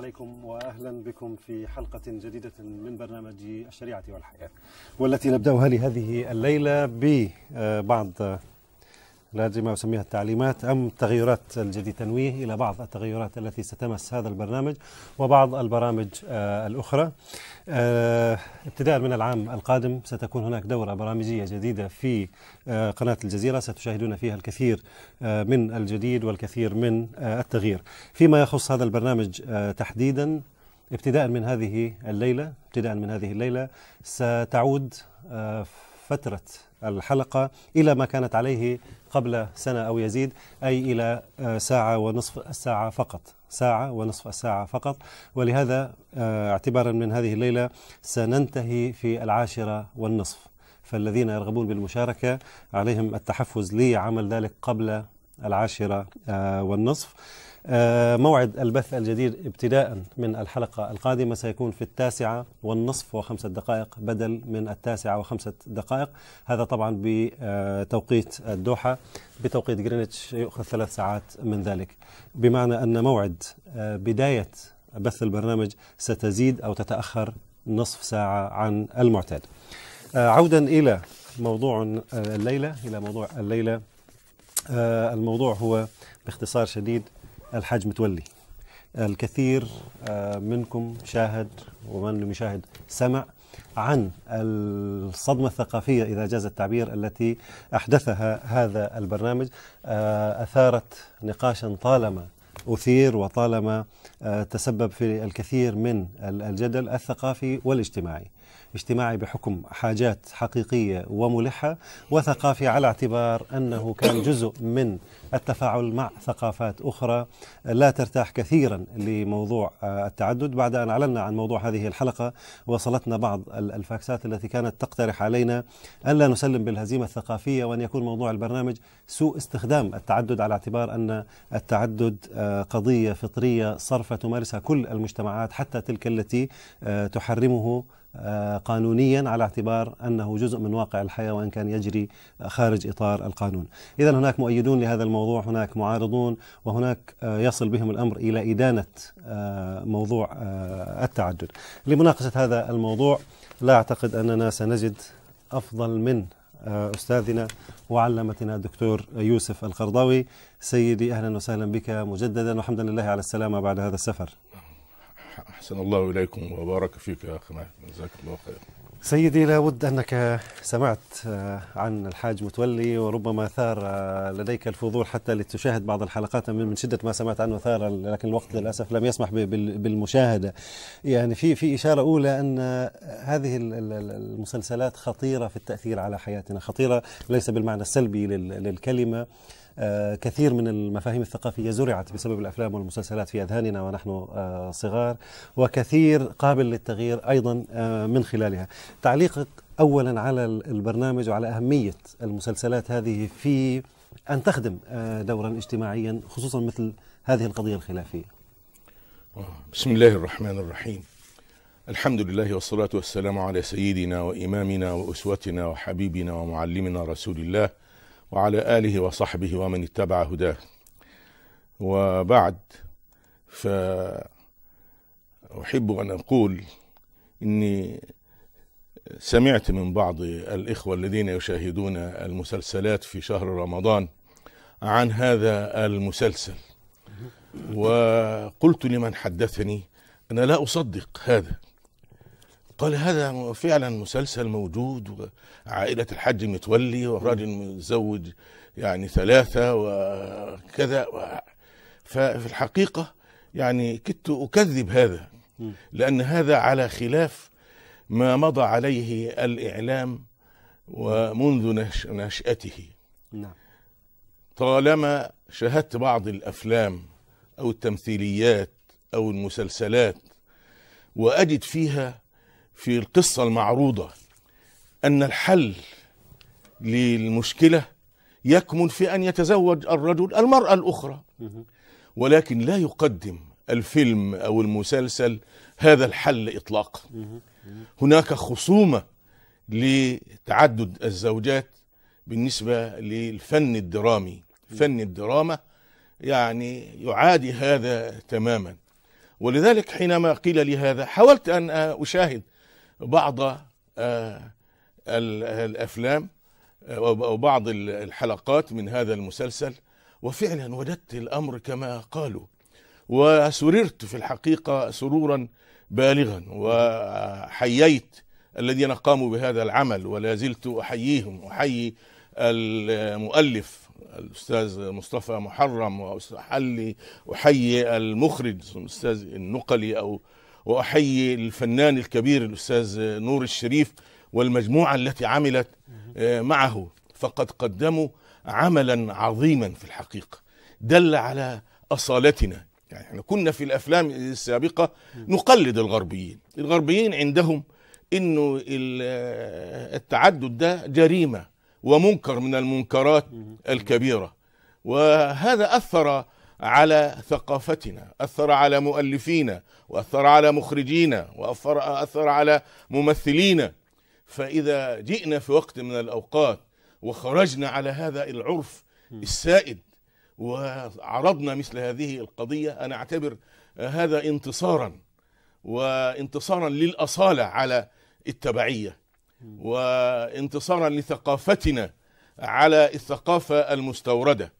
عليكم واهلا بكم في حلقه جديده من برنامج الشريعه والحياه والتي نبداها لهذه الليله ببعض لا ما أسميها التعليمات أم تغيرات الجدي تنويه إلى بعض التغيرات التي ستمس هذا البرنامج وبعض البرامج آه، الأخرى آه، ابتداء من العام القادم ستكون هناك دورة برامجية جديدة في آه، قناة الجزيرة ستشاهدون فيها الكثير من الجديد والكثير من التغيير فيما يخص هذا البرنامج تحديدا ابتداء من هذه الليلة ابتداء من هذه الليلة ستعود فترة الحلقة إلى ما كانت عليه قبل سنة أو يزيد أي إلى آه، ساعة ونصف الساعة فقط ساعة ونصف الساعة فقط ولهذا آه، اعتبارا من هذه الليلة سننتهي في العاشرة والنصف فالذين يرغبون بالمشاركة عليهم التحفز لعمل ذلك قبل العاشرة آه، والنصف آه، موعد البث الجديد ابتداء من الحلقة القادمة سيكون في التاسعة والنصف وخمسة دقائق بدل من التاسعة وخمسة دقائق هذا طبعا بتوقيت الدوحة بتوقيت جرينتش يؤخذ ثلاث ساعات من ذلك بمعنى أن موعد آه، بداية بث البرنامج ستزيد أو تتأخر نصف ساعة عن المعتاد آه، عودا إلى موضوع الليلة إلى موضوع الليلة الموضوع هو باختصار شديد الحاج متولي الكثير آه، منكم شاهد ومن لم يشاهد سمع عن الصدمة الثقافية إذا جاز التعبير التي أحدثها هذا البرنامج آه، أثارت نقاشا طالما أثير وطالما آه، تسبب في الكثير من الجدل الثقافي والاجتماعي اجتماعي بحكم حاجات حقيقية وملحة وثقافي على اعتبار أنه كان جزء من التفاعل مع ثقافات أخرى لا ترتاح كثيرا لموضوع آه، التعدد بعد أن أعلنا عن موضوع هذه الحلقة وصلتنا بعض الفاكسات التي كانت تقترح علينا أن لا نسلم بالهزيمة الثقافية وأن يكون موضوع البرنامج سوء استخدام التعدد على اعتبار أن التعدد آه، قضية فطرية صرفة تمارسها كل المجتمعات حتى تلك التي آه، تحرمه آه، قانونيا على اعتبار انه جزء من واقع الحياه وان كان يجري خارج اطار القانون. اذا هناك مؤيدون لهذا الموضوع، هناك معارضون وهناك آه، يصل بهم الامر الى ادانه آه، موضوع التعدد. لمناقشه هذا الموضوع لا اعتقد اننا سنجد افضل من استاذنا وعلمتنا الدكتور يوسف القرضاوي. سيدي اهلا وسهلا بك مجددا والحمد لله على السلامه بعد هذا السفر. أحسن الله إليكم وبارك فيك يا أخي جزاك الله خير سيدي لابد أنك سمعت آه، عن الحاج متولي وربما ثار آه، لديك الفضول حتى لتشاهد بعض الحلقات من شدة ما سمعت عنه ثار لكن الوقت للأسف لم يسمح بالمشاهدة يعني في في إشارة أولى أن آه، هذه المسلسلات خطيرة في التأثير على حياتنا خطيرة ليس بالمعنى السلبي للكلمة آه، كثير من المفاهيم الثقافية زرعت بسبب الأفلام والمسلسلات في أذهاننا ونحن آه، صغار وكثير قابل للتغيير أيضا آه، من خلالها تعليقك أولا على البرنامج وعلى أهمية المسلسلات هذه في أن تخدم دورا اجتماعيا خصوصا مثل هذه القضية الخلافية بسم الله الرحمن الرحيم الحمد لله والصلاة والسلام على سيدنا وإمامنا وأسوتنا وحبيبنا ومعلمنا رسول الله وعلى آله وصحبه ومن اتبع هداه وبعد فأحب أن أقول إني سمعت من بعض الإخوة الذين يشاهدون المسلسلات في شهر رمضان عن هذا المسلسل وقلت لمن حدثني أنا لا أصدق هذا قال هذا فعلا مسلسل موجود وعائلة الحج متولي وراجل متزوج يعني ثلاثة وكذا ففي الحقيقة يعني كدت أكذب هذا لأن هذا على خلاف ما مضى عليه الإعلام ومنذ نشأته نعم طالما شاهدت بعض الأفلام أو التمثيليات أو المسلسلات وأجد فيها في القصة المعروضة أن الحل للمشكلة يكمن في أن يتزوج الرجل المرأة الأخرى ولكن لا يقدم الفيلم أو المسلسل هذا الحل إطلاقا هناك خصومة لتعدد الزوجات بالنسبة للفن الدرامي فن الدراما يعني يعادي هذا تماما ولذلك حينما قيل لي هذا حاولت أن أشاهد بعض آه، الافلام او آه، بعض الحلقات من هذا المسلسل وفعلا وددت الامر كما قالوا وسررت في الحقيقه سرورا بالغا وحييت الذين قاموا بهذا العمل ولا زلت احييهم احيي المؤلف الاستاذ مصطفى محرم واحيي المخرج الاستاذ النقلي او واحيي الفنان الكبير الاستاذ نور الشريف والمجموعه التي عملت آه، معه فقد قدموا عملا عظيما في الحقيقه دل على اصالتنا يعني احنا كنا في الافلام السابقه نقلد الغربيين الغربيين عندهم انه آه، التعدد ده جريمه ومنكر من المنكرات الكبيره وهذا اثر على ثقافتنا أثر على مؤلفينا وأثر على مخرجينا وأثر أثر على ممثلينا فإذا جئنا في وقت من الأوقات وخرجنا على هذا العرف السائد وعرضنا مثل هذه القضية أنا أعتبر هذا انتصارا وانتصارا للأصالة على التبعية وانتصارا لثقافتنا على الثقافة المستوردة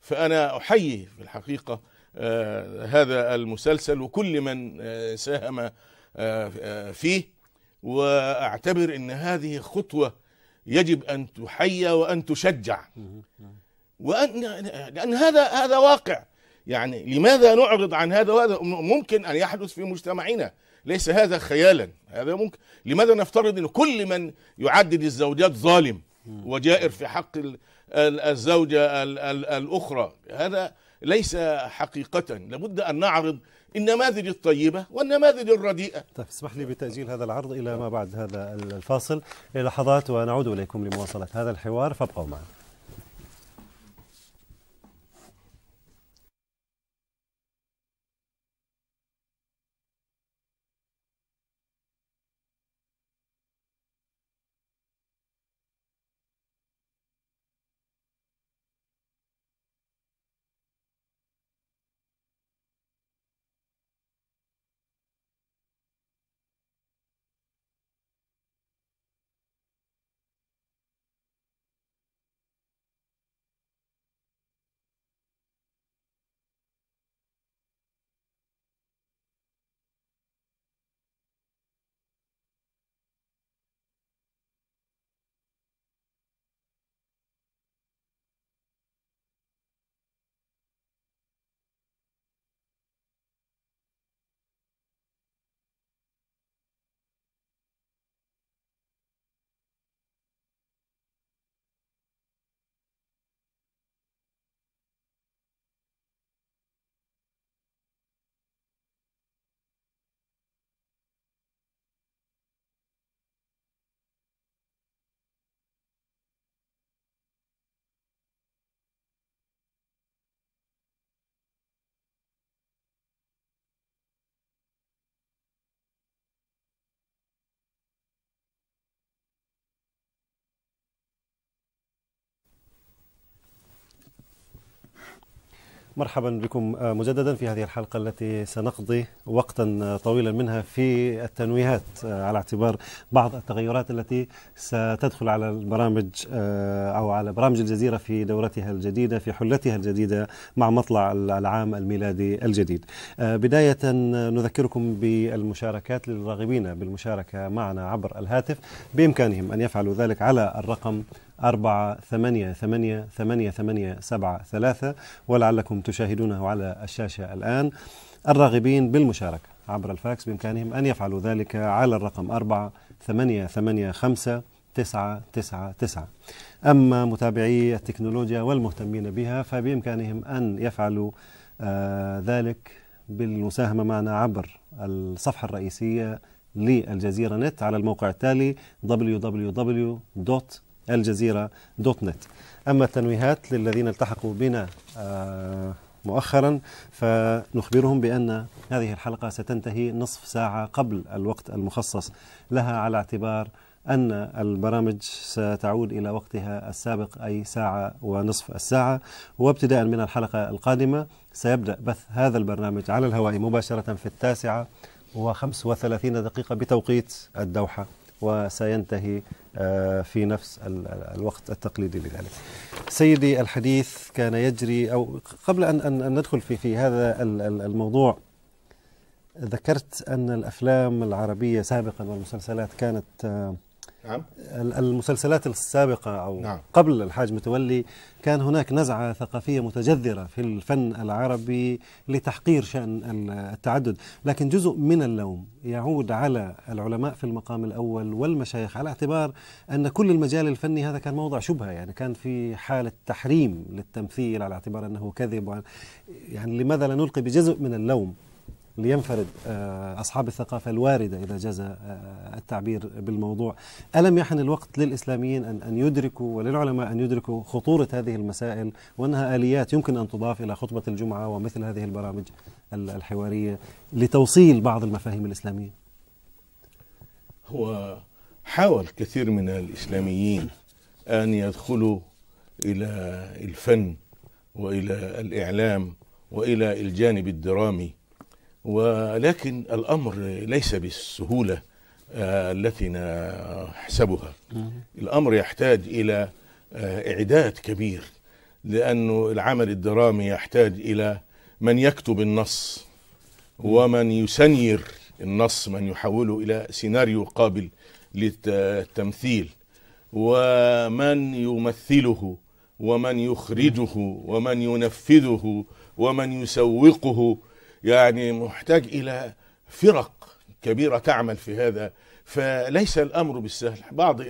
فأنا أحيي في الحقيقة آه، هذا المسلسل وكل من آه، ساهم آه، فيه وأعتبر أن هذه خطوة يجب أن تحيى وأن تشجع وأن لأن هذا هذا واقع يعني لماذا نعرض عن هذا وهذا ممكن أن يحدث في مجتمعنا ليس هذا خيالا هذا ممكن لماذا نفترض أن كل من يعدد الزوجات ظالم وجائر في حق الزوجة الأخرى هذا ليس حقيقة لابد أن نعرض النماذج الطيبة والنماذج الرديئة طيب اسمح لي بتأجيل هذا العرض إلى ما بعد هذا الفاصل لحظات ونعود إليكم لمواصلة هذا الحوار فابقوا معنا مرحبا بكم آه، مجددا في هذه الحلقة التي سنقضي وقتا آه، طويلا منها في التنويهات آه، على اعتبار بعض التغيرات التي ستدخل على البرامج أو على برامج الجزيرة في دورتها الجديدة في حلتها الجديدة مع مطلع العام الميلادي الجديد بداية نذكركم بالمشاركات للراغبين بالمشاركة معنا عبر الهاتف بإمكانهم أن يفعلوا ذلك على الرقم أربعة ثمانية ثمانية ثمانية ثمانية سبعة ثلاثة ولعلكم تشاهدونه على الشاشة الآن الراغبين بالمشاركة عبر الفاكس بإمكانهم أن يفعلوا ذلك على الرقم أربعة ثمانية ثمانية خمسة تسعة تسعة تسعة أما متابعي التكنولوجيا والمهتمين بها فبإمكانهم أن يفعلوا آه ذلك بالمساهمة معنا عبر الصفحة الرئيسية للجزيرة نت على الموقع التالي www. الجزيرة دوت نت أما التنويهات للذين التحقوا بنا آه، مؤخرا فنخبرهم بأن هذه الحلقة ستنتهي نصف ساعة قبل الوقت المخصص لها على اعتبار أن البرامج ستعود إلى وقتها السابق أي ساعة ونصف الساعة وابتداء من الحلقة القادمة سيبدأ بث هذا البرنامج على الهواء مباشرة في التاسعة وخمس وثلاثين دقيقة بتوقيت الدوحة وسينتهي آه، في نفس الوقت التقليدي لذلك. سيدي الحديث كان يجري او قبل ان ان ندخل في في هذا الموضوع ذكرت ان الافلام العربيه سابقا والمسلسلات كانت آه، نعم المسلسلات السابقة أو نعم. قبل الحاج متولي كان هناك نزعة ثقافية متجذرة في الفن العربي لتحقير شأن التعدد لكن جزء من اللوم يعود على العلماء في المقام الأول والمشايخ على اعتبار أن كل المجال الفني هذا كان موضع شبهة يعني كان في حالة تحريم للتمثيل على اعتبار أنه كذب يعني لماذا لا نلقي بجزء من اللوم لينفرد آه، أصحاب الثقافة الواردة إذا جاز آه، التعبير بالموضوع ألم يحن الوقت للإسلاميين أن أن يدركوا وللعلماء أن يدركوا خطورة هذه المسائل وأنها آليات يمكن أن تضاف إلى خطبة الجمعة ومثل هذه البرامج الحوارية لتوصيل بعض المفاهيم الإسلامية هو حاول كثير من الإسلاميين أن يدخلوا إلى الفن وإلى الإعلام وإلى الجانب الدرامي ولكن الأمر ليس بالسهولة آه، التي نحسبها الأمر يحتاج إلى آه، إعداد كبير لأنه العمل الدرامي يحتاج إلى من يكتب النص ومن يسنير النص من يحوله إلى سيناريو قابل للتمثيل ومن يمثله ومن يخرجه ومن ينفذه ومن يسوقه يعني محتاج إلى فرق كبيرة تعمل في هذا فليس الأمر بالسهل بعض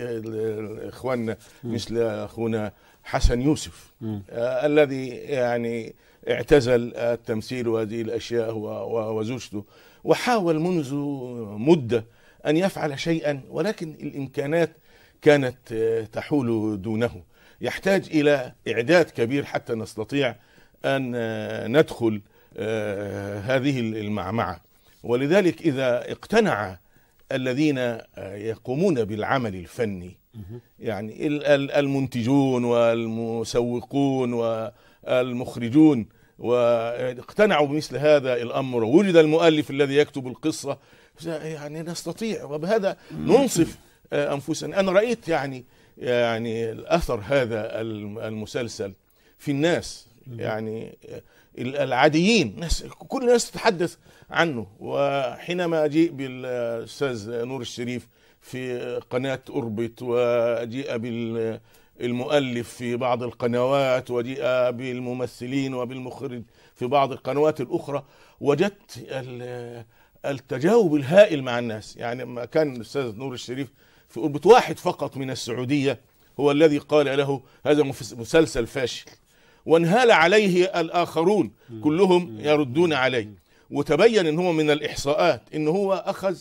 إخواننا مثل أخونا حسن يوسف آه الذي يعني اعتزل التمثيل وهذه الأشياء وزوجته وحاول منذ مدة أن يفعل شيئا ولكن الإمكانات كانت آه، تحول دونه يحتاج إلى إعداد كبير حتى نستطيع أن آه، ندخل آه، هذه المعمعة ولذلك إذا اقتنع الذين آه، يقومون بالعمل الفني يعني المنتجون والمسوقون والمخرجون واقتنعوا بمثل هذا الأمر وجد المؤلف الذي يكتب القصة يعني نستطيع وبهذا ننصف آه، أنفسنا أنا رأيت يعني يعني الأثر هذا المسلسل في الناس يعني العاديين ناس كل الناس تتحدث عنه وحينما اجيء بالاستاذ نور الشريف في قناه اوربت واجيء بالمؤلف في بعض القنوات وجيء بالممثلين وبالمخرج في بعض القنوات الأخرى وجدت التجاوب الهائل مع الناس يعني ما كان الأستاذ نور الشريف في اوربت واحد فقط من السعودية هو الذي قال له هذا مسلسل فاشل وانهال عليه الآخرون كلهم يردون عليه وتبين ان هو من الإحصاءات ان هو أخذ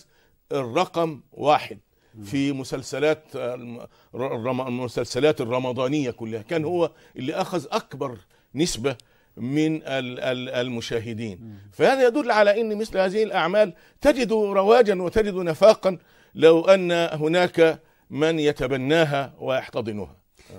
الرقم واحد في مسلسلات المسلسلات الرمضانية كلها كان هو اللي أخذ أكبر نسبة من المشاهدين فهذا يدل على أن مثل هذه الأعمال تجد رواجا وتجد نفاقا لو أن هناك من يتبناها ويحتضنها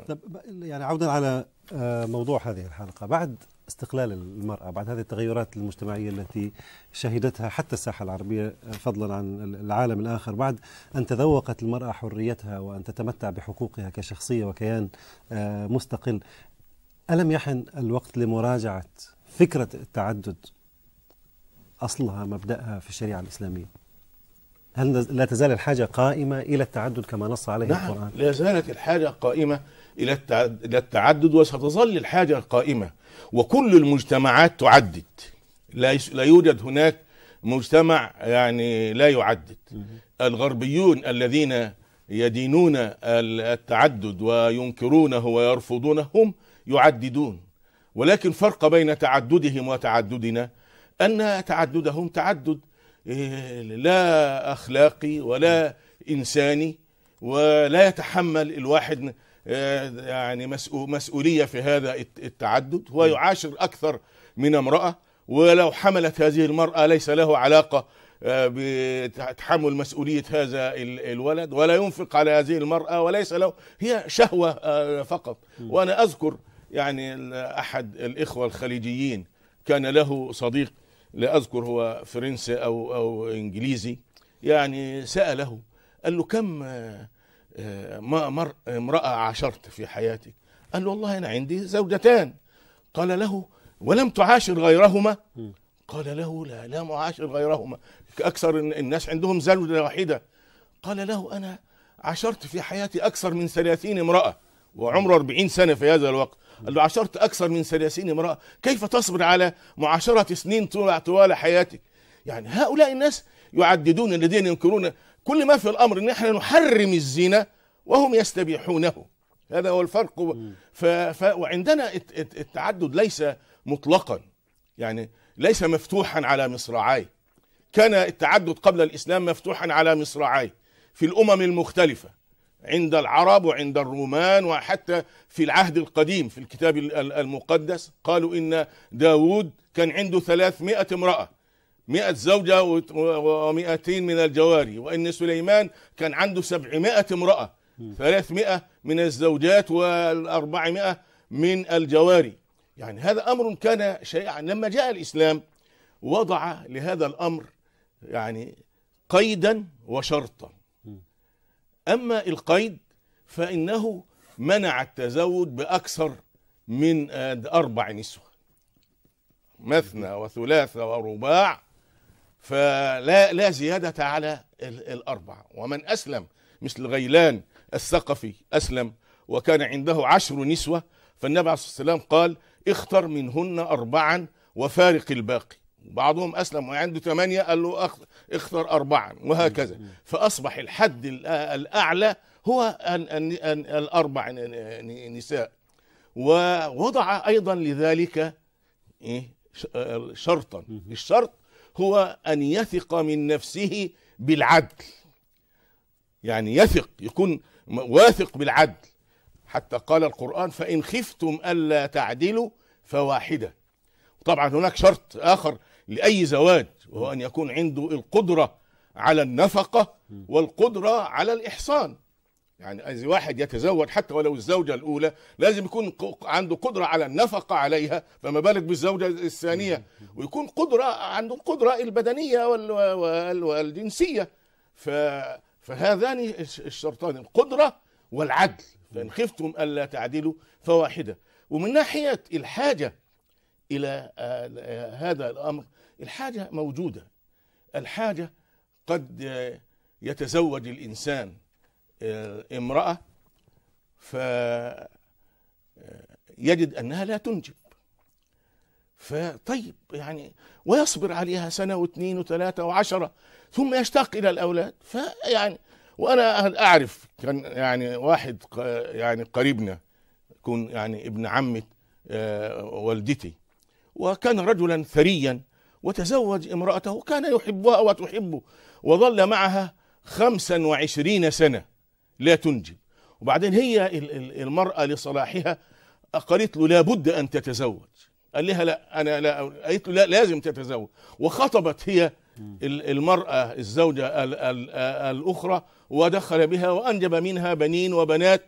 طب يعني عودا على آه، موضوع هذه الحلقة بعد استقلال المرأة بعد هذه التغيرات المجتمعية التي شهدتها حتى الساحة العربية آه، فضلا عن العالم الآخر بعد أن تذوقت المرأة حريتها وأن تتمتع بحقوقها كشخصية وكيان آه، مستقل ألم يحن الوقت لمراجعة فكرة التعدد أصلها مبدأها في الشريعة الإسلامية هل لا تزال الحاجة قائمة إلى التعدد كما نص عليه نعم القرآن؟ لا زالت الحاجة قائمة إلى التعدد وستظل الحاجة قائمة وكل المجتمعات تعدد لا يوجد هناك مجتمع يعني لا يعدد الغربيون الذين يدينون التعدد وينكرونه ويرفضونه هم يعددون ولكن فرق بين تعددهم وتعددنا أن تعددهم تعدد إيه، لا أخلاقي ولا إنساني ولا يتحمل الواحد آه، يعني مسؤولية في هذا التعدد هو يعاشر أكثر من امرأة ولو حملت هذه المرأة ليس له علاقة آه، بتحمل مسؤولية هذا الولد ولا ينفق على هذه المرأة وليس له هي شهوة آه، فقط وأنا أذكر يعني أحد الإخوة الخليجيين كان له صديق لا أذكر هو فرنسي أو, أو إنجليزي يعني سأله قال له كم مر امرأة عاشرت في حياتك قال له والله أنا عندي زوجتان قال له ولم تعاشر غيرهما قال له لا لم أعاشر غيرهما أكثر الناس عندهم زوجة واحدة قال له أنا عاشرت في حياتي أكثر من ثلاثين امرأة وعمره أربعين سنة في هذا الوقت قال له عاشرت أكثر من ثلاثين امرأة كيف تصبر على معاشرة سنين طوال حياتك يعني هؤلاء الناس يعددون الذين ينكرون كل ما في الامر ان احنا نحرم الزنا وهم يستبيحونه هذا هو الفرق ف... ف... وعندنا التعدد ليس مطلقا يعني ليس مفتوحا على مصراعيه كان التعدد قبل الاسلام مفتوحا على مصراعيه في الامم المختلفه عند العرب وعند الرومان وحتى في العهد القديم في الكتاب المقدس قالوا ان داوود كان عنده 300 امراه مئة زوجة ومئتين من الجواري وإن سليمان كان عنده سبعمائة امرأة ثلاثمائة من الزوجات والأربعمائة من الجواري يعني هذا أمر كان شائعا لما جاء الإسلام وضع لهذا الأمر يعني قيدا وشرطا أما القيد فإنه منع التزوج بأكثر من آه، أربع نسوة مثنى وثلاثة ورباع فلا لا زيادة على الأربعة ومن أسلم مثل غيلان الثقفي أسلم وكان عنده عشر نسوة فالنبي عليه الصلاة والسلام قال اختر منهن أربعا وفارق الباقي بعضهم أسلم وعنده ثمانية قال له اختر أربعا وهكذا فأصبح الحد الأعلى هو أن أن أن الأربع نساء ووضع أيضا لذلك إيه؟ شرطا الشرط هو أن يثق من نفسه بالعدل يعني يثق يكون واثق بالعدل حتى قال القرآن فإن خفتم ألا تعدلوا فواحدة طبعا هناك شرط آخر لأي زواج وهو أن يكون عنده القدرة على النفقة والقدرة على الإحصان يعني اذا واحد يتزوج حتى ولو الزوجه الاولى لازم يكون عنده قدره على النفقه عليها فما بالك بالزوجه الثانيه ويكون قدره عنده القدره البدنيه والجنسيه ف فهذان الشرطان القدره والعدل فان خفتم الا تعدلوا فواحده ومن ناحيه الحاجه الى آه، هذا الامر الحاجه موجوده الحاجه قد آه، يتزوج الانسان آه، امرأة فيجد آه، أنها لا تنجب فطيب يعني ويصبر عليها سنة واثنين وثلاثة وعشرة ثم يشتاق إلى الأولاد فيعني وأنا أعرف كان يعني واحد يعني قريبنا يكون يعني ابن عمة آه، والدتي وكان رجلا ثريا وتزوج امرأته كان يحبها وتحبه وظل معها خمسا وعشرين سنة لا تنجب وبعدين هي المرأة لصلاحها قالت له لابد أن تتزوج قال لها لا أنا لا قالت له لا لازم تتزوج وخطبت هي المرأة الزوجة الأخرى ودخل بها وأنجب منها بنين وبنات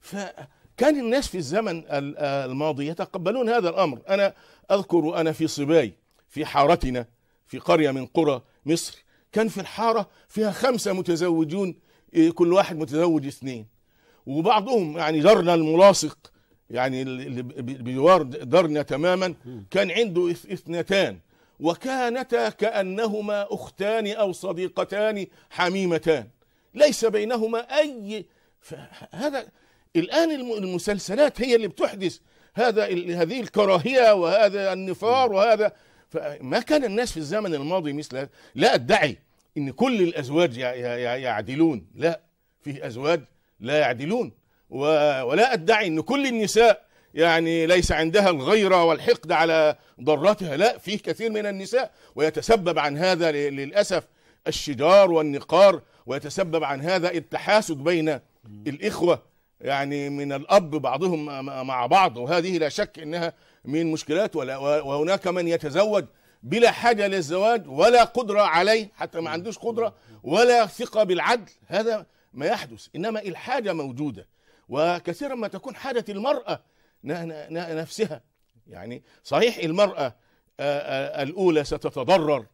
فكان الناس في الزمن الماضي يتقبلون هذا الأمر أنا أذكر أنا في صباي في حارتنا في قرية من قرى مصر كان في الحارة فيها خمسة متزوجون كل واحد متزوج اثنين وبعضهم يعني دارنا الملاصق يعني اللي بجوار دارنا تماما كان عنده اثنتان وكانتا كانهما اختان او صديقتان حميمتان ليس بينهما اي هذا الان المسلسلات هي اللي بتحدث هذا هذه الكراهيه وهذا النفار وهذا ما كان الناس في الزمن الماضي مثل لا ادعي ان كل الازواج يعدلون لا في ازواج لا يعدلون ولا ادعي ان كل النساء يعني ليس عندها الغيره والحقد على ضرتها لا فيه كثير من النساء ويتسبب عن هذا للاسف الشجار والنقار ويتسبب عن هذا التحاسد بين الاخوه يعني من الاب بعضهم مع بعض وهذه لا شك انها من مشكلات ولا وهناك من يتزوج بلا حاجة للزواج ولا قدرة عليه حتى ما عندوش قدرة ولا ثقة بالعدل هذا ما يحدث إنما الحاجة موجودة وكثيرا ما تكون حاجة المرأة نفسها يعني صحيح المرأة آه، آه، الأولى ستتضرر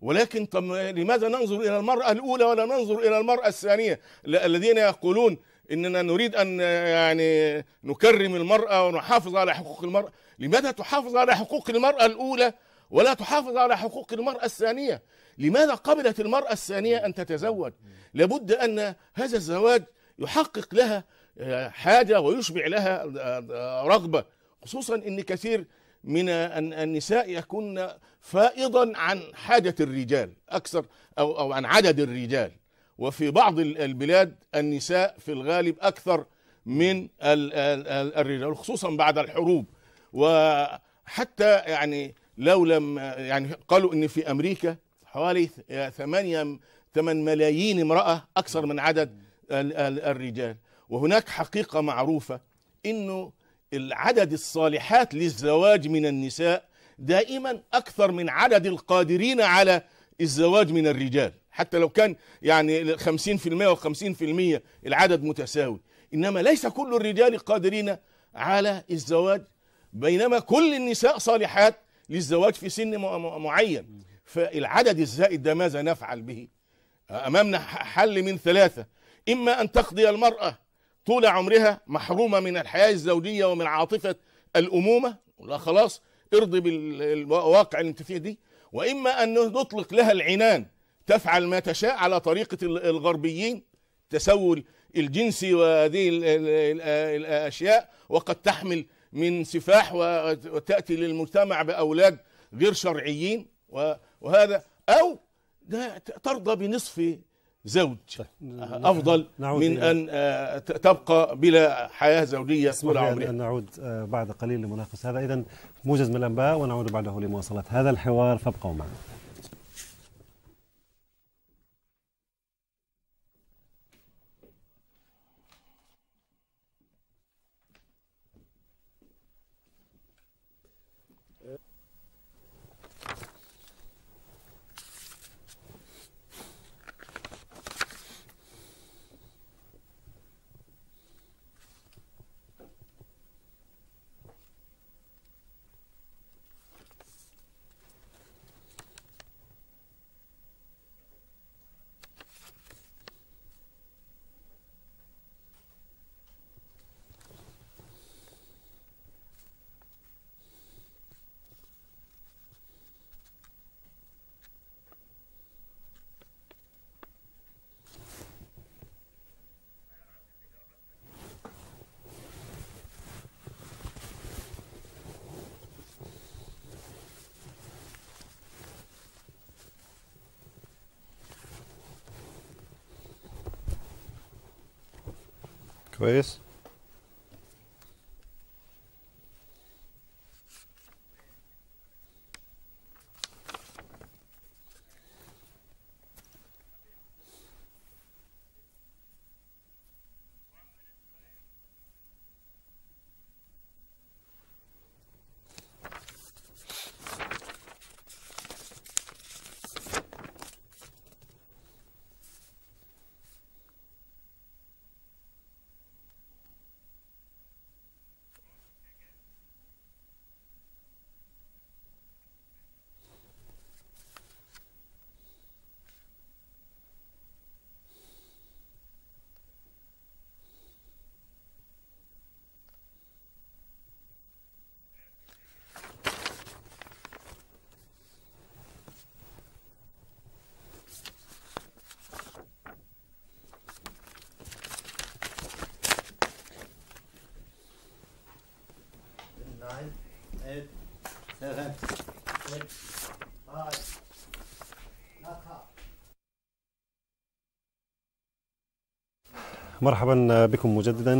ولكن طب لماذا ننظر إلى المرأة الأولى ولا ننظر إلى المرأة الثانية الذين يقولون إننا نريد أن آه، يعني نكرم المرأة ونحافظ على حقوق المرأة لماذا تحافظ على حقوق المرأة الأولى ولا تحافظ على حقوق المرأة الثانية لماذا قبلت المرأة الثانية أن تتزوج لابد أن هذا الزواج يحقق لها آه، حاجة ويشبع لها آه، آه، رغبة خصوصا أن كثير من النساء يكون فائضا عن حاجة الرجال أكثر أو, أو عن عدد الرجال وفي بعض البلاد النساء في الغالب أكثر من الرجال خصوصا بعد الحروب وحتى يعني لو لم يعني قالوا ان في امريكا حوالي 8 8 ملايين امراه اكثر من عدد الرجال وهناك حقيقه معروفه انه العدد الصالحات للزواج من النساء دائما اكثر من عدد القادرين على الزواج من الرجال حتى لو كان يعني 50% و50% العدد متساوي انما ليس كل الرجال قادرين على الزواج بينما كل النساء صالحات للزواج في سن معين فالعدد الزائد ده ماذا نفعل به أمامنا حل من ثلاثة إما أن تقضي المرأة طول عمرها محرومة من الحياة الزوجية ومن عاطفة الأمومة لا خلاص ارضي بالواقع اللي انت فيه دي وإما أن نطلق لها العنان تفعل ما تشاء على طريقة الغربيين تسول الجنسي وهذه الأشياء وقد تحمل من سفاح وتأتي للمجتمع بأولاد غير شرعيين وهذا أو ترضى بنصف زوج طيب. أفضل نعود من أن آه، تبقى بلا حياة زوجية طول عمرها نعود آه، بعد قليل لمناقشه هذا إذا موجز من الأنباء ونعود بعده لمواصلة هذا الحوار فابقوا معنا ¿Ves? Pues, مرحبا بكم مجددا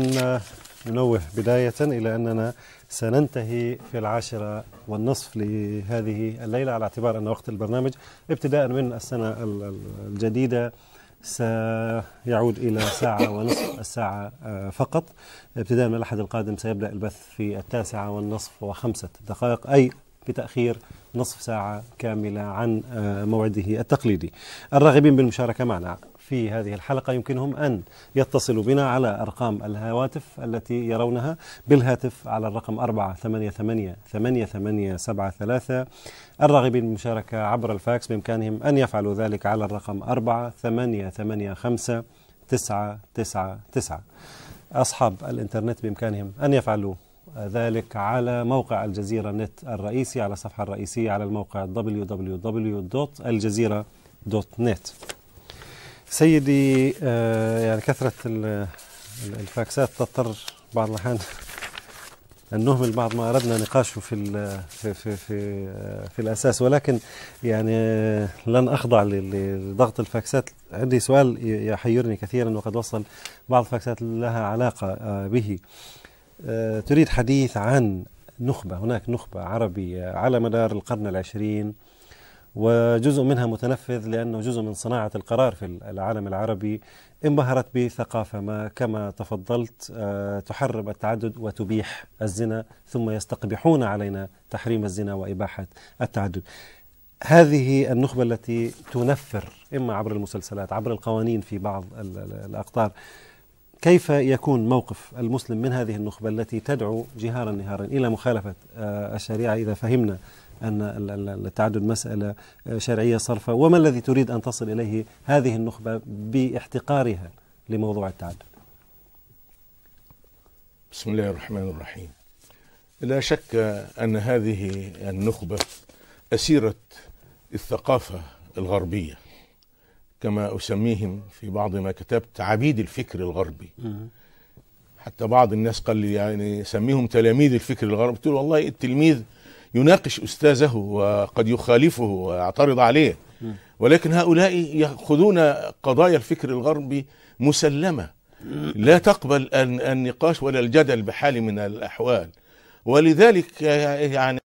ننوه بداية إلى أننا سننتهي في العاشرة والنصف لهذه الليلة على اعتبار أن وقت البرنامج ابتداء من السنة الجديدة سيعود إلى ساعة ونصف الساعة آه، فقط ابتداء من الأحد القادم سيبدأ البث في التاسعة والنصف وخمسة دقائق أي بتأخير نصف ساعة كاملة عن آه، موعده التقليدي الراغبين بالمشاركة معنا في هذه الحلقة يمكنهم أن يتصلوا بنا على أرقام الهواتف التي يرونها بالهاتف على الرقم 488 الراغبين بالمشاركة عبر الفاكس بإمكانهم أن يفعلوا ذلك على الرقم 4 تسعة أصحاب الإنترنت بإمكانهم أن يفعلوا ذلك على موقع الجزيرة نت الرئيسي على الصفحة الرئيسية على الموقع www.aljazeera.net سيدي آه، يعني كثرة الفاكسات تضطر بعض الأحيان أن نهمل بعض ما أردنا نقاشه في في في في, في آه، الأساس ولكن يعني آه، لن أخضع لضغط الفاكسات عندي سؤال يحيرني كثيرا وقد وصل بعض الفاكسات لها علاقة به تريد حديث عن نخبة هناك نخبة عربية على مدار القرن العشرين وجزء منها متنفذ لأنه جزء من صناعة القرار في العالم العربي انبهرت بثقافة ما كما تفضلت آه، تحرم التعدد وتبيح الزنا ثم يستقبحون علينا تحريم الزنا وإباحة التعدد هذه النخبة التي تنفر إما عبر المسلسلات عبر القوانين في بعض الأقطار كيف يكون موقف المسلم من هذه النخبة التي تدعو جهارا نهارا إلى مخالفة آه، الشريعة إذا فهمنا أن التعدد مسألة شرعية صرفة وما الذي تريد أن تصل إليه هذه النخبة باحتقارها لموضوع التعدد بسم الله الرحمن الرحيم لا شك أن هذه النخبة أسيرة الثقافة الغربية كما أسميهم في بعض ما كتبت عبيد الفكر الغربي حتى بعض الناس قال لي يعني سميهم تلاميذ الفكر الغربي قلت له والله التلميذ يناقش أستاذه وقد يخالفه ويعترض عليه ولكن هؤلاء يأخذون قضايا الفكر الغربي مسلمة لا تقبل النقاش ولا الجدل بحال من الأحوال ولذلك يعني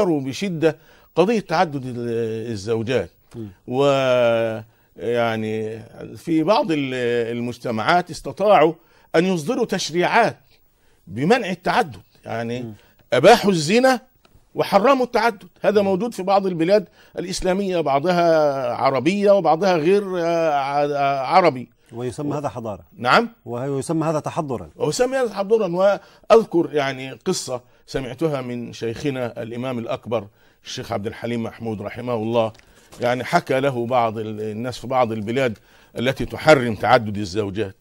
بشدة قضية تعدد الزوجات و يعني في بعض المجتمعات استطاعوا أن يصدروا تشريعات بمنع التعدد يعني أباحوا الزنا وحرموا التعدد هذا موجود في بعض البلاد الإسلامية بعضها عربية وبعضها غير آه، عربي ويسمى و... هذا حضارة نعم ويسمى هذا تحضرا ويسمى هذا تحضرا وأذكر يعني قصة سمعتها من شيخنا الإمام الأكبر الشيخ عبد الحليم محمود رحمه الله يعني حكى له بعض الناس في بعض البلاد التي تحرم تعدد الزوجات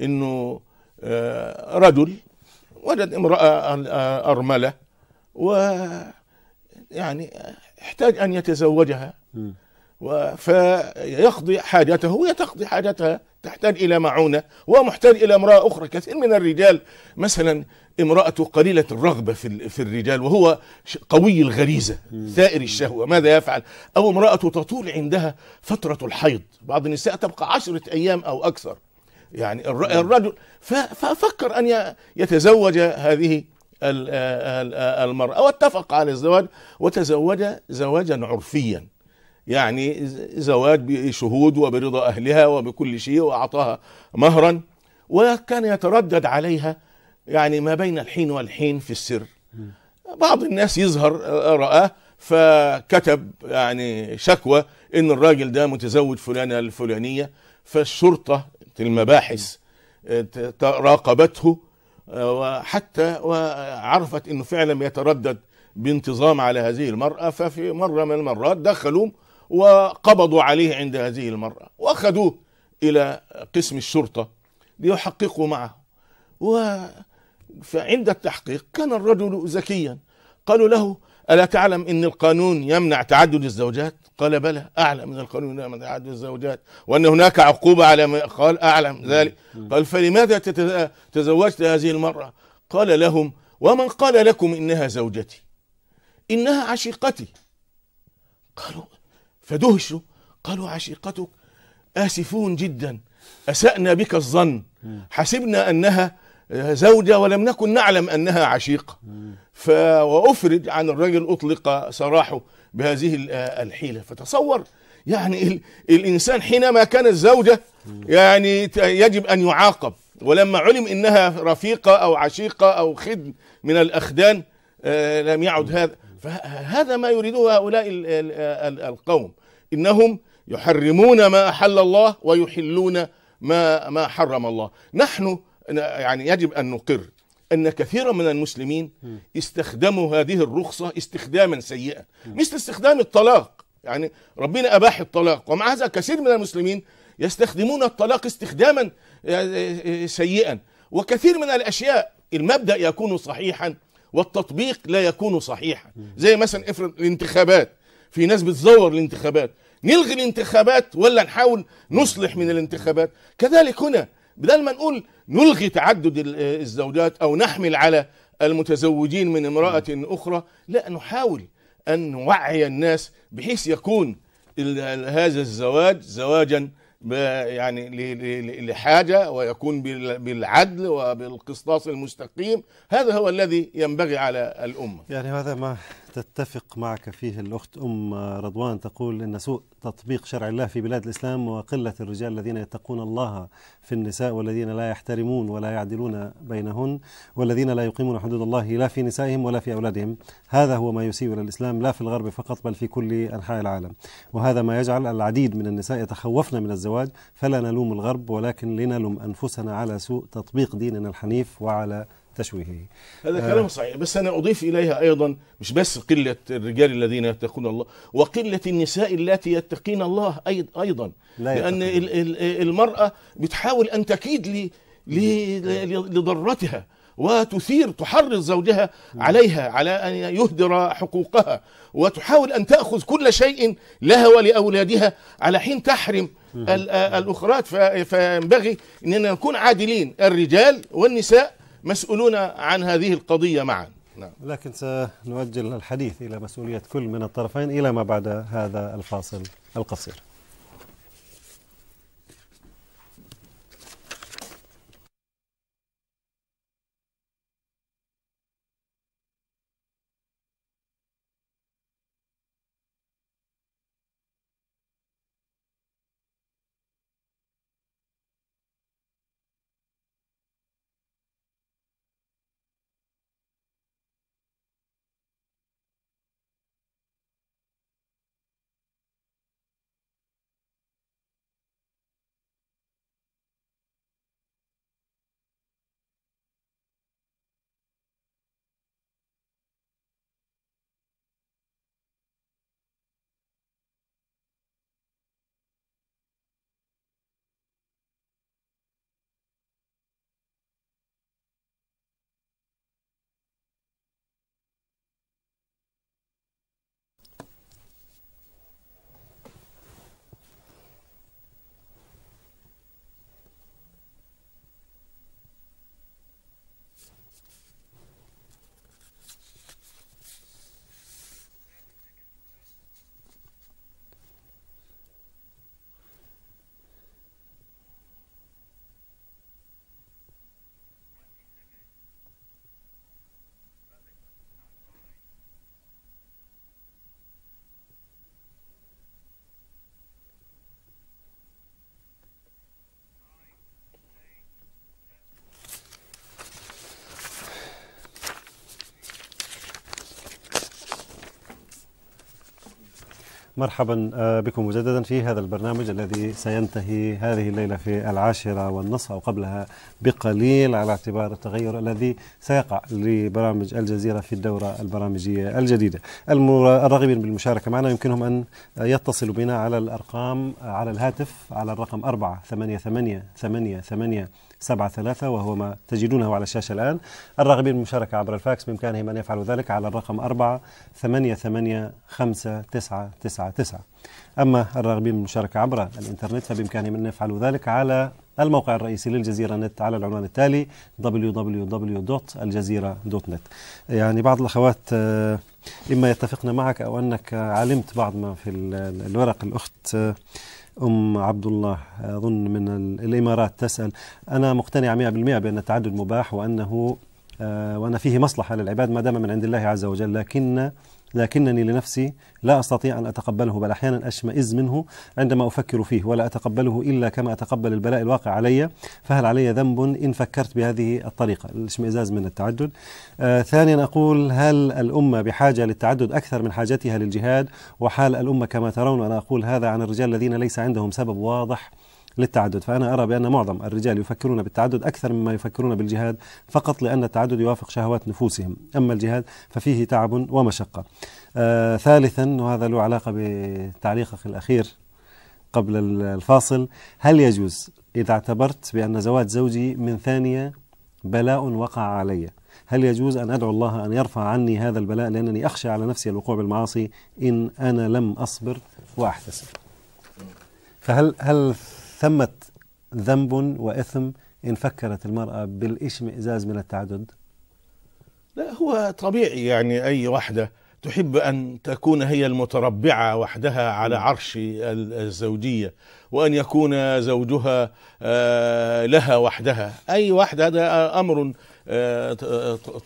انه آه، رجل وجد امراه ارمله و يعني احتاج أن يتزوجها فيقضي حاجته هي تقضي حاجتها تحتاج إلى معونة ومحتاج إلى امرأة أخرى كثير من الرجال مثلا امرأة قليلة الرغبة في, في الرجال وهو قوي الغريزة ثائر الشهوة ماذا يفعل أو امرأة تطول عندها فترة الحيض بعض النساء تبقى عشرة أيام أو أكثر يعني الرجل ففكر أن يتزوج هذه المرأة واتفق على الزواج وتزوج زواجا عرفيا يعني زواج بشهود وبرضا أهلها وبكل شيء وأعطاها مهرا وكان يتردد عليها يعني ما بين الحين والحين في السر بعض الناس يظهر رآه فكتب يعني شكوى ان الراجل ده متزوج فلانه الفلانيه فالشرطه المباحث راقبته وحتى وعرفت انه فعلا يتردد بانتظام على هذه المرأة ففي مرة من المرات دخلوا وقبضوا عليه عند هذه المرأة واخذوه الى قسم الشرطة ليحققوا معه و فعند التحقيق كان الرجل ذكيا قالوا له ألا تعلم أن القانون يمنع تعدد الزوجات قال بلى اعلم من القانون من عدد الزوجات وأن هناك عقوبة على ما قال أعلم ذلك قال فلماذا تزوجت هذه المرة قال لهم ومن قال لكم إنها زوجتي إنها عشيقتي قالوا فدهشوا قالوا عشيقتك آسفون جدا أسأنا بك الظن حسبنا أنها زوجة ولم نكن نعلم أنها عشيقة وأفرج عن الرجل أطلق سراحه بهذه آه، الحيلة فتصور يعني الإنسان حينما كانت زوجة يعني يجب أن يعاقب ولما علم إنها رفيقة أو عشيقة أو خدم من الأخدان آه، لم يعد هذا فهذا ما يريده هؤلاء القوم إنهم يحرمون ما أحل الله ويحلون ما ما حرم الله نحن يعني يجب أن نقر ان كثيرا من المسلمين استخدموا هذه الرخصه استخداما سيئا مثل استخدام الطلاق يعني ربنا اباح الطلاق ومع هذا كثير من المسلمين يستخدمون الطلاق استخداما آه، آه، آه، سيئا وكثير من الاشياء المبدا يكون صحيحا والتطبيق لا يكون صحيحا زي مثلا افرض الانتخابات في ناس بتزور الانتخابات نلغي الانتخابات ولا نحاول نصلح من الانتخابات كذلك هنا بدل ما نقول نلغي تعدد الزوجات او نحمل على المتزوجين من امراه اخرى لا نحاول ان نوعي الناس بحيث يكون هذا الزواج زواجا يعني لحاجه ويكون بالعدل وبالقسطاس المستقيم هذا هو الذي ينبغي على الامه يعني هذا ما تتفق معك فيه الأخت أم رضوان تقول إن سوء تطبيق شرع الله في بلاد الإسلام وقلة الرجال الذين يتقون الله في النساء والذين لا يحترمون ولا يعدلون بينهن والذين لا يقيمون حدود الله لا في نسائهم ولا في أولادهم هذا هو ما يسيء إلى الإسلام لا في الغرب فقط بل في كل أنحاء العالم وهذا ما يجعل العديد من النساء يتخوفن من الزواج فلا نلوم الغرب ولكن لنلوم أنفسنا على سوء تطبيق ديننا الحنيف وعلى تشويهه هذا آه. كلام صحيح بس أنا أضيف إليها أيضا مش بس قلة الرجال الذين يتقون الله وقلة النساء اللاتي يتقين الله أيضا لا لأن المرأة بتحاول أن تكيد لي لضرتها وتثير تحرض زوجها عليها على ان يهدر حقوقها وتحاول ان تاخذ كل شيء لها ولاولادها على حين تحرم الاخرات فينبغي اننا نكون عادلين الرجال والنساء مسؤولون عن هذه القضية معا نعم. لكن سنؤجل الحديث إلى مسؤولية كل من الطرفين إلى ما بعد هذا الفاصل القصير مرحبا آه، بكم مجددا في هذا البرنامج الذي سينتهي هذه الليلة في العاشرة والنصف أو قبلها بقليل على اعتبار التغير الذي سيقع لبرامج الجزيرة في الدورة البرامجية الجديدة الراغبين بالمشاركة معنا يمكنهم أن يتصلوا بنا على الأرقام على الهاتف على الرقم 4 8 8 8 8 سبعة ثلاثة وهو ما تجدونه على الشاشة الآن الراغبين بالمشاركة عبر الفاكس بإمكانهم أن يفعلوا ذلك على الرقم أربعة ثمانية ثمانية خمسة تسعة تسعة تسعة أما الراغبين بالمشاركة عبر الإنترنت فبإمكانهم أن يفعلوا ذلك على الموقع الرئيسي للجزيرة نت على العنوان التالي www.الجزيرة.net يعني بعض الأخوات آه، إما يتفقن معك أو أنك علمت بعض ما في الورق الأخت آه، أم عبد الله آه، أظن من الإمارات تسأل أنا مقتنعة 100% بأن التعدد مباح وأنه وأن فيه مصلحة للعباد ما دام من عند الله عز وجل لكن لكنني لنفسي لا أستطيع أن أتقبله بل أحيانا أشمئز منه عندما أفكر فيه ولا أتقبله إلا كما أتقبل البلاء الواقع علي فهل علي ذنب إن فكرت بهذه الطريقة الاشمئزاز من التعدد آه ثانيا أقول هل الأمة بحاجة للتعدد أكثر من حاجتها للجهاد وحال الأمة كما ترون أنا أقول هذا عن الرجال الذين ليس عندهم سبب واضح للتعدد فأنا أرى بأن معظم الرجال يفكرون بالتعدد أكثر مما يفكرون بالجهاد فقط لأن التعدد يوافق شهوات نفوسهم أما الجهاد ففيه تعب ومشقة آه ثالثا وهذا له علاقة بتعليقك الأخير قبل الفاصل هل يجوز إذا اعتبرت بأن زواج زوجي من ثانية بلاء وقع علي هل يجوز أن أدعو الله أن يرفع عني هذا البلاء لأنني أخشى على نفسي الوقوع بالمعاصي إن أنا لم أصبر وأحتسب فهل هل ثمة ذنب وإثم إن فكرت المرأة بالاشمئزاز من التعدد لا هو طبيعي يعني أي واحدة تحب أن تكون هي المتربعة وحدها على عرش الزوجية وأن يكون زوجها آه، لها وحدها أي واحدة هذا أمر آه،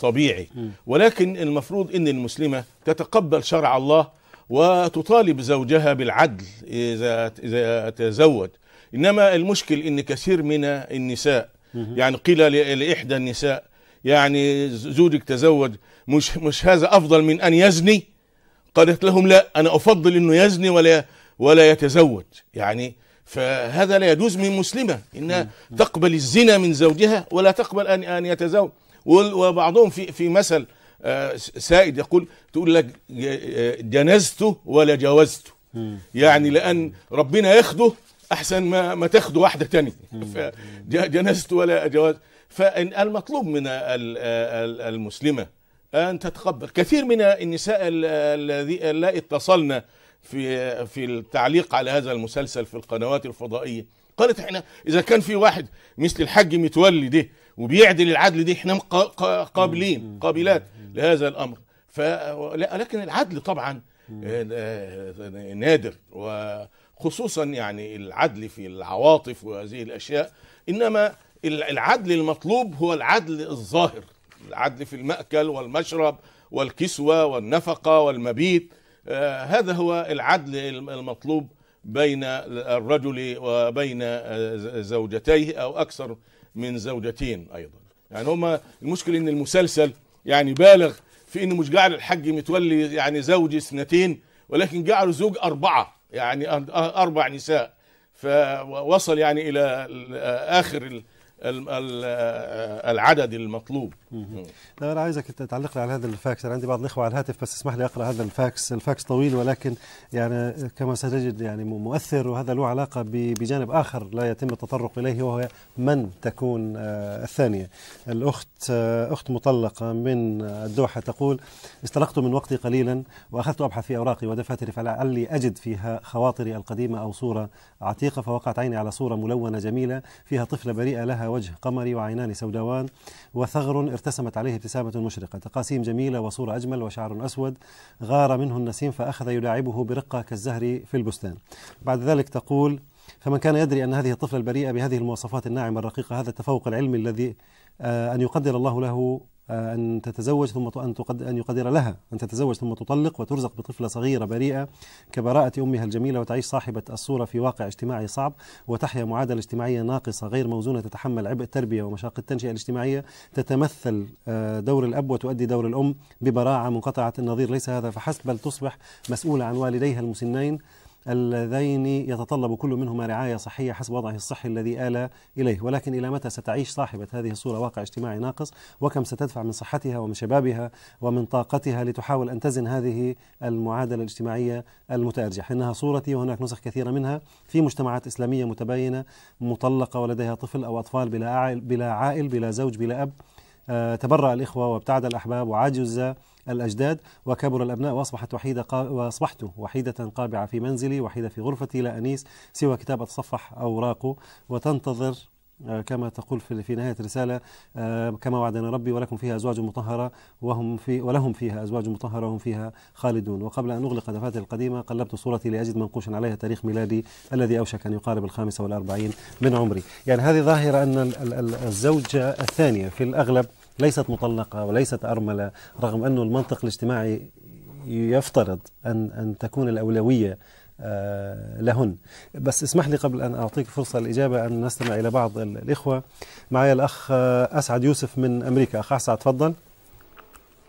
طبيعي ولكن المفروض أن المسلمة تتقبل شرع الله وتطالب زوجها بالعدل إذا تزوج انما المشكل ان كثير من النساء يعني قيل لاحدى النساء يعني زوجك تزوج مش مش هذا افضل من ان يزني قالت لهم لا انا افضل انه يزني ولا ولا يتزوج يعني فهذا لا يجوز من مسلمه انها تقبل الزنا من زوجها ولا تقبل ان ان يتزوج وبعضهم في في مثل آه، سائد يقول تقول لك آه، جنزته ولا جوزته يعني لان ربنا ياخده احسن ما ما تاخدوا واحده تانية جنست ولا جواز فالمطلوب من المسلمه ان تتقبل كثير من النساء الذي لا اتصلنا في في التعليق على هذا المسلسل في القنوات الفضائيه قالت احنا اذا كان في واحد مثل الحاج متولي ده وبيعدل العدل ده احنا قابلين قابلات لهذا الامر فلكن العدل طبعا آه، آه، نادر و خصوصا يعني العدل في العواطف وهذه الاشياء انما العدل المطلوب هو العدل الظاهر العدل في المأكل والمشرب والكسوة والنفقة والمبيت آه، هذا هو العدل المطلوب بين الرجل وبين آه، زوجتيه أو أكثر من زوجتين أيضا يعني هما المشكلة إن المسلسل يعني بالغ في إنه مش جعل الحاج متولي يعني زوج اثنتين ولكن جعل زوج أربعة يعني أربع نساء فوصل يعني إلى آخر العدد المطلوب لا انا عايزك تعلق لي على هذا الفاكس انا عندي بعض الاخوه على الهاتف بس اسمح لي اقرا هذا الفاكس الفاكس طويل ولكن يعني كما ستجد يعني مؤثر وهذا له علاقه بجانب اخر لا يتم التطرق اليه وهو من تكون آه، الثانيه الاخت آه، اخت مطلقه من آه، الدوحه تقول استلقت من وقتي قليلا واخذت ابحث في اوراقي ودفاتري فلعلي اجد فيها خواطري القديمه او صوره عتيقه فوقعت عيني على صوره ملونه جميله فيها طفله بريئه لها وجه قمري وعينان سوداوان وثغر ارتسمت عليه ابتسامة مشرقة تقاسيم جميلة وصورة أجمل وشعر أسود غار منه النسيم فأخذ يلاعبه برقة كالزهر في البستان بعد ذلك تقول فمن كان يدري أن هذه الطفلة البريئة بهذه المواصفات الناعمة الرقيقة هذا التفوق العلمي الذي آه، أن يقدر الله له أن تتزوج ثم أن, أن يقدر لها أن تتزوج ثم تطلق وترزق بطفلة صغيرة بريئة كبراءة أمها الجميلة وتعيش صاحبة الصورة في واقع اجتماعي صعب وتحيا معادلة اجتماعية ناقصة غير موزونة تتحمل عبء التربية ومشاق التنشئة الاجتماعية تتمثل آه، دور الأب وتؤدي دور الأم ببراعة منقطعة النظير ليس هذا فحسب بل تصبح مسؤولة عن والديها المسنين اللذين يتطلب كل منهما رعاية صحية حسب وضعه الصحي الذي آل إليه ولكن إلى متى ستعيش صاحبة هذه الصورة واقع اجتماعي ناقص وكم ستدفع من صحتها ومن شبابها ومن طاقتها لتحاول أن تزن هذه المعادلة الاجتماعية المتأرجح إنها صورتي وهناك نسخ كثيرة منها في مجتمعات إسلامية متباينة مطلقة ولديها طفل أو أطفال بلا عائل بلا, عائل بلا زوج بلا أب آه، تبرأ الإخوة وابتعد الأحباب وعجز الأجداد وكبر الأبناء وأصبحت وحيدة قا... وأصبحت وحيدة قابعة في منزلي وحيدة في غرفتي لا أنيس سوى كتاب أتصفح أوراقه وتنتظر آه، كما تقول في نهاية الرسالة آه، كما وعدنا ربي ولكم فيها أزواج مطهرة وهم في ولهم فيها أزواج مطهرة وهم فيها خالدون وقبل أن أغلق دفاتري القديمة قلبت صورتي لأجد منقوشا عليها تاريخ ميلادي الذي أوشك أن يقارب الخامسة والأربعين من عمري يعني هذه ظاهرة أن الزوجة الثانية في الأغلب ليست مطلقة وليست أرملة رغم أنه المنطق الاجتماعي يفترض أن, أن تكون الأولوية آه، لهن بس اسمح لي قبل أن أعطيك فرصة الإجابة أن نستمع إلى بعض الإخوة معي الأخ آه، أسعد يوسف من أمريكا أخ أسعد تفضل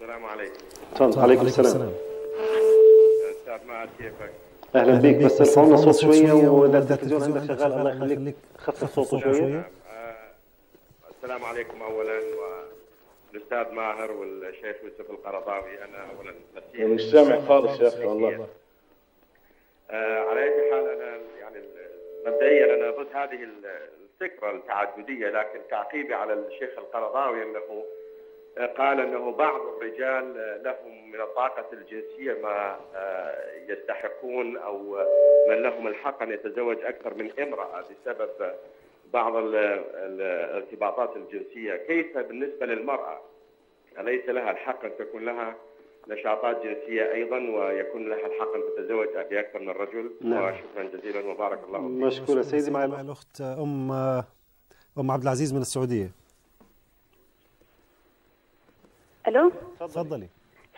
السلام عليكم تفضل عليكم السلام, السلام. كيفك؟ اهلا, أهلا بس ارفع لنا صوت شويه واذا التلفزيون عندك شغال الله يخليك خفف صوته شويه آه، السلام عليكم اولا الاستاذ ماهر والشيخ يوسف القرضاوي انا اولا مسيح مش سامع خالص يا اخي والله آه، على اي حال انا يعني مبدئيا انا ضد هذه الفكره التعدديه لكن تعقيبي على الشيخ القرضاوي انه آه، قال انه بعض الرجال آه، لهم من الطاقه الجنسيه ما يستحقون او من لهم الحق ان يتزوج اكثر من امراه بسبب بعض الارتباطات الجنسية كيف بالنسبة للمرأة أليس لها الحق أن تكون لها نشاطات جنسية أيضا ويكون لها الحق أن تتزوج بأكثر من رجل نعم. وشكرا جزيلا وبارك الله فيك مشكورة سيدي مع الأخت أم أم عبد العزيز من السعودية ألو تفضلي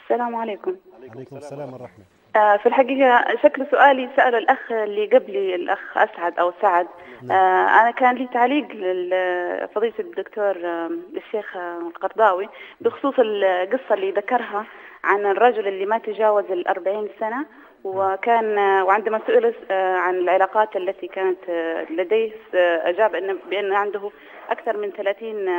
السلام عليكم عليكم السلام ورحمة آه، في الحقيقة شكل سؤالي سأله الأخ اللي قبلي الأخ أسعد أو سعد نعم. آه، أنا كان لي تعليق لفضيلة الدكتور آه، الشيخ القرضاوي بخصوص القصة اللي ذكرها عن الرجل اللي ما تجاوز الأربعين سنة وكان وعندما سئل عن العلاقات التي كانت لديه أجاب أن بأن عنده أكثر من ثلاثين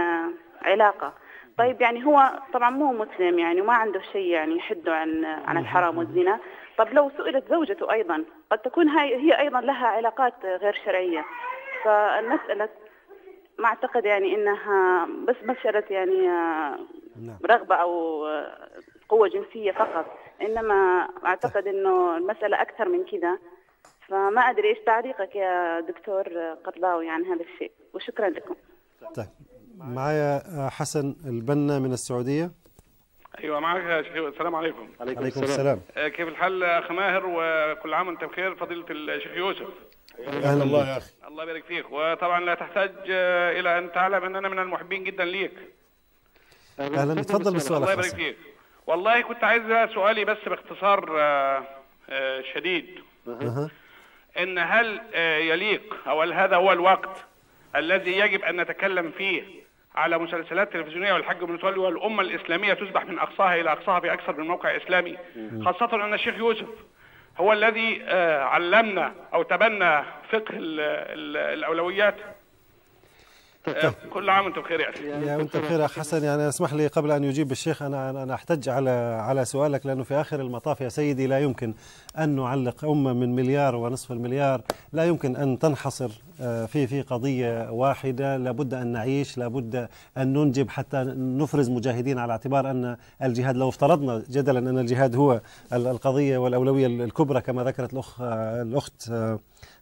علاقة طيب يعني هو طبعا مو مسلم يعني وما عنده شيء يعني يحده عن عن نعم. الحرام والزنا طب لو سئلت زوجته أيضا قد تكون هي أيضا لها علاقات غير شرعية فالمسألة ما أعتقد يعني إنها بس مسألة يعني نعم. رغبة أو قوة جنسية فقط إنما أعتقد طيب. إنه المسألة أكثر من كذا فما أدري إيش تعليقك يا دكتور قرضاوي عن هذا الشيء وشكرا لكم طيب معايا حسن البنا من السعودية ايوه معاك يا شيخ السلام عليكم عليكم, عليكم السلام. السلام آه، كيف الحال اخ ماهر وكل عام وانت بخير فضيله الشيخ يوسف اهلا الله يا اخي الله يبارك فيك وطبعا لا تحتاج آه، الى ان تعلم ان انا من المحبين جدا ليك اهلا اتفضل بالسؤال الله يبارك فيك والله كنت عايز سؤالي بس باختصار آه، شديد أه. ان هل يليق او هل هذا هو الوقت الذي يجب ان نتكلم فيه على مسلسلات تلفزيونيه والحج بنتولي والامه الاسلاميه تسبح من اقصاها الى اقصاها في اكثر من موقع اسلامي خاصه ان الشيخ يوسف هو الذي آه، علمنا او تبنى فقه الاولويات إيه، كل عام وانتم بخير يا اخي يا وانتم بخير يا حسن يعني اسمح لي قبل ان يجيب الشيخ انا انا احتج على على سؤالك لانه في اخر المطاف يا سيدي لا يمكن ان نعلق امه من مليار ونصف المليار لا يمكن ان تنحصر آه، في في قضيه واحده لابد ان نعيش لابد ان ننجب حتى نفرز مجاهدين على اعتبار ان الجهاد لو افترضنا جدلا ان الجهاد هو القضيه والاولويه الكبرى كما ذكرت الاخ آه، الاخت آه،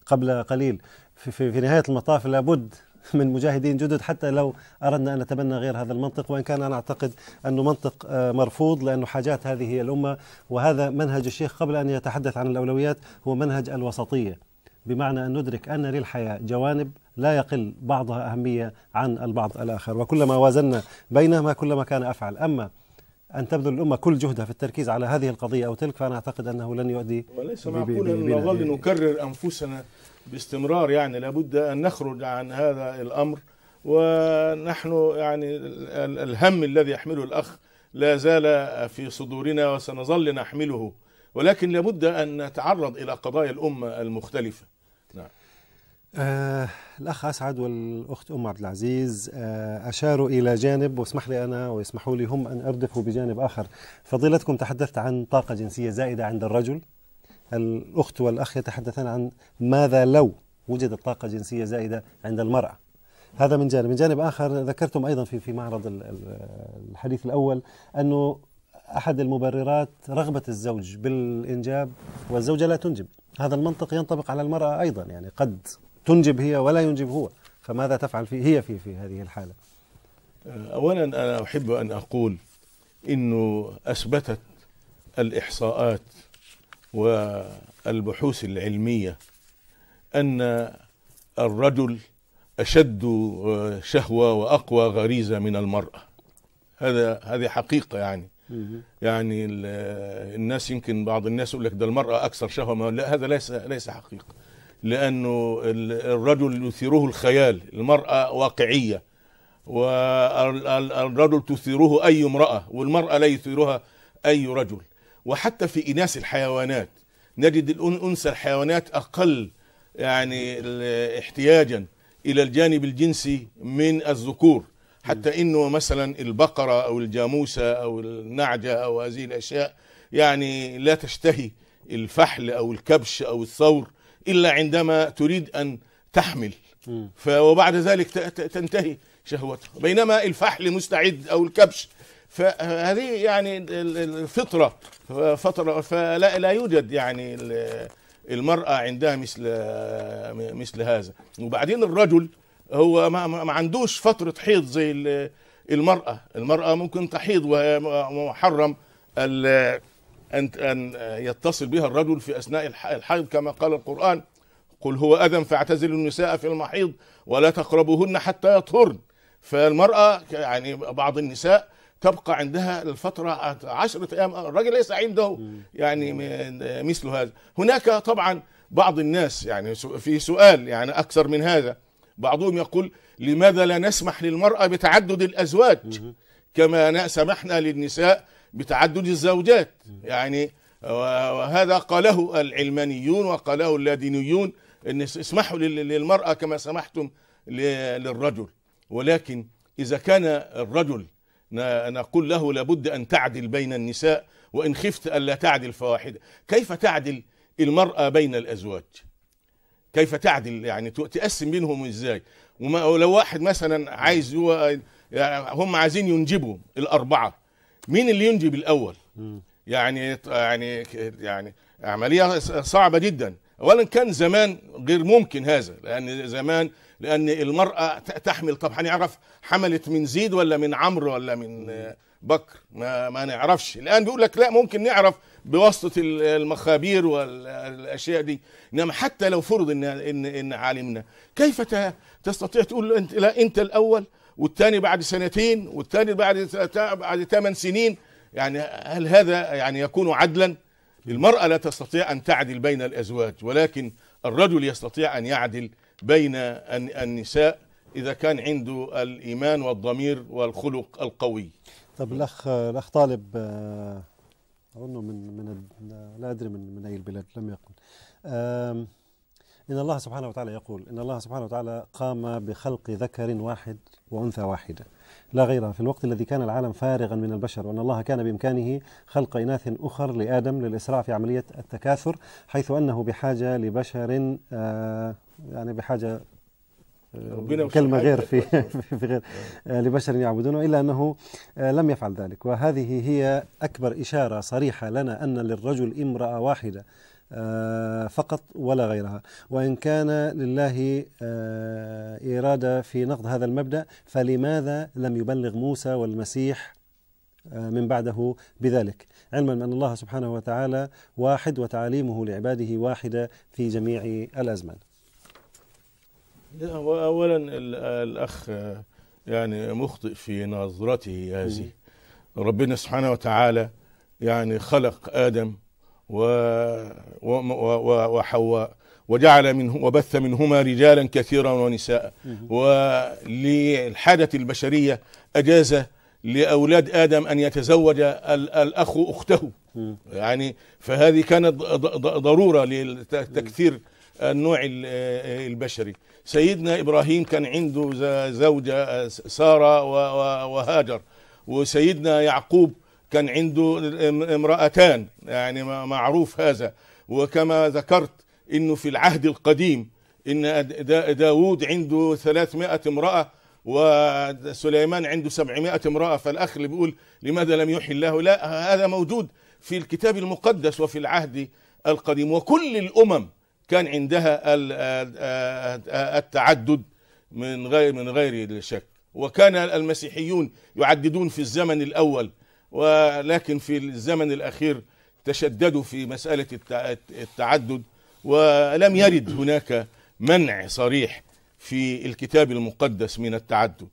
قبل قليل في, في نهايه المطاف لابد من مجاهدين جدد حتى لو أردنا أن نتبنى غير هذا المنطق وإن كان أنا أعتقد أنه منطق آه، مرفوض لأنه حاجات هذه الأمة وهذا منهج الشيخ قبل أن يتحدث عن الأولويات هو منهج الوسطية بمعنى أن ندرك أن للحياة جوانب لا يقل بعضها أهمية عن البعض الآخر وكلما وازنا بينهما كلما كان أفعل أما أن تبذل الأمة كل جهدها في التركيز على هذه القضية أو تلك فأنا أعتقد أنه لن يؤدي وليس معقولا نظل نكرر أنفسنا باستمرار يعني لابد أن نخرج عن هذا الأمر ونحن يعني الهم الذي يحمله الأخ لا زال في صدورنا وسنظل نحمله ولكن لابد أن نتعرض إلى قضايا الأمة المختلفة نعم. آه الأخ أسعد والأخت أم عبد العزيز آه أشاروا إلى جانب واسمح لي أنا ويسمحوا لي هم أن أردفوا بجانب آخر فضيلتكم تحدثت عن طاقة جنسية زائدة عند الرجل الأخت والأخ يتحدثان عن ماذا لو وجدت طاقة جنسية زائدة عند المرأة هذا من جانب من جانب آخر ذكرتم أيضا في في معرض الحديث الأول أنه أحد المبررات رغبة الزوج بالإنجاب والزوجة لا تنجب هذا المنطق ينطبق على المرأة أيضا يعني قد تنجب هي ولا ينجب هو فماذا تفعل في هي في في هذه الحالة أولا أنا أحب أن أقول أنه أثبتت الإحصاءات والبحوث العلمية أن الرجل أشد شهوة وأقوى غريزة من المرأة هذا هذه حقيقة يعني يعني الناس يمكن بعض الناس يقول لك ده المرأة أكثر شهوة لا هذا ليس ليس حقيقة لأنه الرجل يثيره الخيال المرأة واقعية والرجل تثيره أي امرأة والمرأة لا يثيرها أي رجل وحتى في إناث الحيوانات نجد الأنثى الحيوانات أقل يعني احتياجا إلى الجانب الجنسي من الذكور حتى إنه مثلا البقرة أو الجاموسة أو النعجة أو هذه الأشياء يعني لا تشتهي الفحل أو الكبش أو الثور إلا عندما تريد أن تحمل وبعد ذلك تنتهي شهوته بينما الفحل مستعد أو الكبش فهذه يعني الفطرة فطرة فلا لا يوجد يعني المرأة عندها مثل مثل هذا وبعدين الرجل هو ما, ما عندوش فترة حيض زي المرأة المرأة ممكن تحيض ومحرم أن أن يتصل بها الرجل في أثناء الحيض كما قال القرآن قل هو أذن فاعتزلوا النساء في المحيض ولا تقربوهن حتى يطهرن فالمرأة يعني بعض النساء تبقى عندها لفترة عشرة أيام الراجل ليس عنده يعني مثل هذا هناك طبعا بعض الناس يعني في سؤال يعني أكثر من هذا بعضهم يقول لماذا لا نسمح للمرأة بتعدد الأزواج كما سمحنا للنساء بتعدد الزوجات يعني وهذا قاله العلمانيون وقاله اللادينيون ان اسمحوا للمرأة كما سمحتم للرجل ولكن إذا كان الرجل نقول له لابد أن تعدل بين النساء وإن خفت ألا تعدل فواحدة كيف تعدل المرأة بين الأزواج كيف تعدل يعني تقسم بينهم إزاي ولو واحد مثلا عايز هو يعني هم عايزين ينجبوا الأربعة مين اللي ينجب الأول يعني يعني يعني عملية صعبة جدا أولا كان زمان غير ممكن هذا لأن زمان لان المراه تحمل طب هنعرف حملت من زيد ولا من عمرو ولا من بكر ما, ما نعرفش الان بيقول لك لا ممكن نعرف بواسطه المخابير والاشياء دي انما حتى لو فرض ان ان, إن عالمنا كيف تستطيع تقول انت لا انت الاول والثاني بعد سنتين والثاني بعد بعد ثمان سنين يعني هل هذا يعني يكون عدلا؟ المرأة لا تستطيع أن تعدل بين الأزواج ولكن الرجل يستطيع أن يعدل بين النساء اذا كان عنده الايمان والضمير والخلق القوي طب الاخ الاخ طالب آه، اظنه من من لا ادري من من اي البلاد لم يكن ان الله سبحانه وتعالى يقول ان الله سبحانه وتعالى قام بخلق ذكر واحد وانثى واحده لا غيرها في الوقت الذي كان العالم فارغا من البشر وأن الله كان بإمكانه خلق إناث أخر لآدم للإسراع في عملية التكاثر حيث أنه بحاجة لبشر آه، يعني بحاجه آه، كلمة غير في, في غير آه، لبشر يعبدونه إلا أنه آه، لم يفعل ذلك وهذه هي أكبر إشارة صريحة لنا أن للرجل امرأة واحدة فقط ولا غيرها وإن كان لله إرادة في نقض هذا المبدأ فلماذا لم يبلغ موسى والمسيح من بعده بذلك علما أن الله سبحانه وتعالى واحد وتعاليمه لعباده واحدة في جميع الأزمان لا هو اولا الاخ يعني مخطئ في نظرته هذه ربنا سبحانه وتعالى يعني خلق ادم و... و... و... وحواء وجعل منه وبث منهما رجالا كثيرا ونساء وللحاجه البشريه اجاز لاولاد ادم ان يتزوج الاخ اخته يعني فهذه كانت ضروره لتكثير النوع البشري سيدنا إبراهيم كان عنده زوجة سارة وهاجر وسيدنا يعقوب كان عنده امرأتان يعني معروف هذا وكما ذكرت انه في العهد القديم ان داود عنده 300 امرأة وسليمان عنده 700 امرأة فالأخ اللي بيقول لماذا لم يحي الله لا هذا موجود في الكتاب المقدس وفي العهد القديم وكل الأمم كان عندها التعدد من غير من غير شك وكان المسيحيون يعددون في الزمن الاول ولكن في الزمن الاخير تشددوا في مساله التعدد ولم يرد هناك منع صريح في الكتاب المقدس من التعدد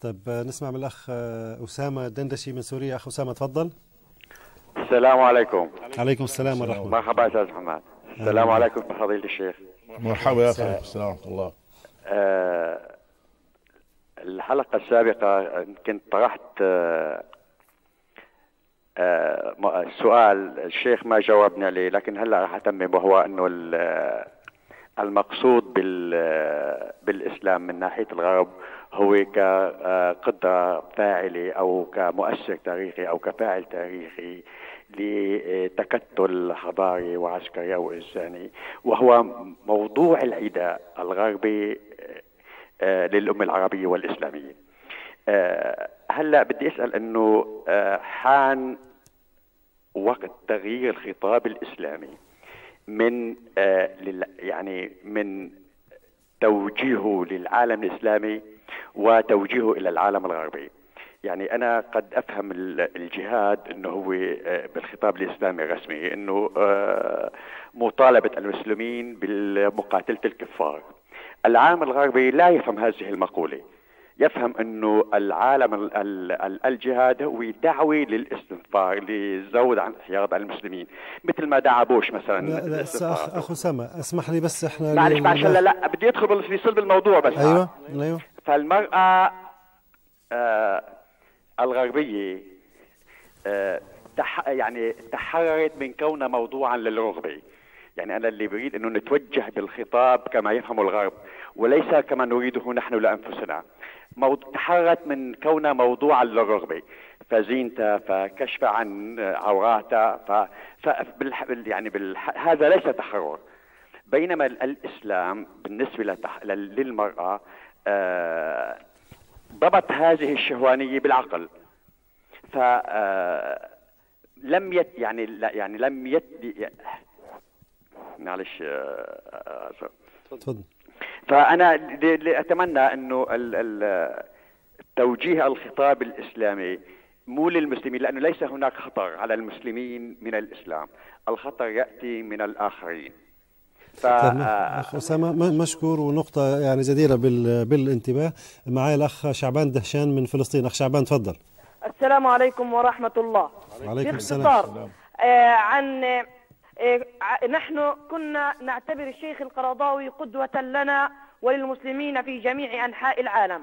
طب نسمع من الاخ آه، اسامه دندشي من سوريا اخ اسامه تفضل السلام عليكم عليكم السلام ورحمه الله مرحبا استاذ محمد السلام عليكم فضيلة الشيخ مرحبا يا اخي السلام ورحمه الله آه الحلقه السابقه كنت طرحت آه آه سؤال الشيخ ما جاوبني عليه لكن هلا راح اتمم وهو انه المقصود بال بالاسلام من ناحيه الغرب هو كقدره فاعله او كمؤسس تاريخي او كفاعل تاريخي لتكتل حضاري وعسكري او انساني وهو موضوع العداء الغربي آه، للامه العربيه والاسلاميه. آه، هلا بدي اسال انه آه، حان وقت تغيير الخطاب الاسلامي من يعني من توجيهه للعالم الاسلامي وتوجيهه الى العالم الغربي. يعني انا قد افهم الجهاد انه هو آه، بالخطاب الاسلامي الرسمي انه آه، مطالبه المسلمين بمقاتله الكفار. العالم الغربي لا يفهم هذه المقوله. يفهم انه العالم الجهاد هو دعوه للاستنفار لزود عن احتياط على المسلمين مثل ما دعا بوش مثلا لا لا أخ اخو سما اسمح لي بس احنا معلش معلش لا لا بدي ادخل في صلب الموضوع بس ايوه ايوه فالمراه آه الغربية آه، يعني تحررت من كونها موضوعا للرغبة يعني أنا اللي بريد أنه نتوجه بالخطاب كما يفهم الغرب وليس كما نريده نحن لأنفسنا تحررت من كونها موضوعا للرغبة فزينتها فكشف عن عوراتها ف... ف... بال... يعني بالح... هذا ليس تحرر بينما الاسلام بالنسبه لتح... للمراه آه ضبط هذه الشهوانيه بالعقل ف آه، لم يت يعني يعني لم يت معلش آه، آه، تفضل فانا اللي اتمنى انه توجيه الخطاب الاسلامي مو للمسلمين لانه ليس هناك خطر على المسلمين من الاسلام، الخطر ياتي من الاخرين. ف اسامه مشكور ونقطه يعني جديره بالانتباه معايا الاخ شعبان دهشان من فلسطين اخ شعبان تفضل السلام عليكم ورحمه الله عليكم السلام آه عن آه نحن كنا نعتبر الشيخ القرضاوي قدوه لنا وللمسلمين في جميع انحاء العالم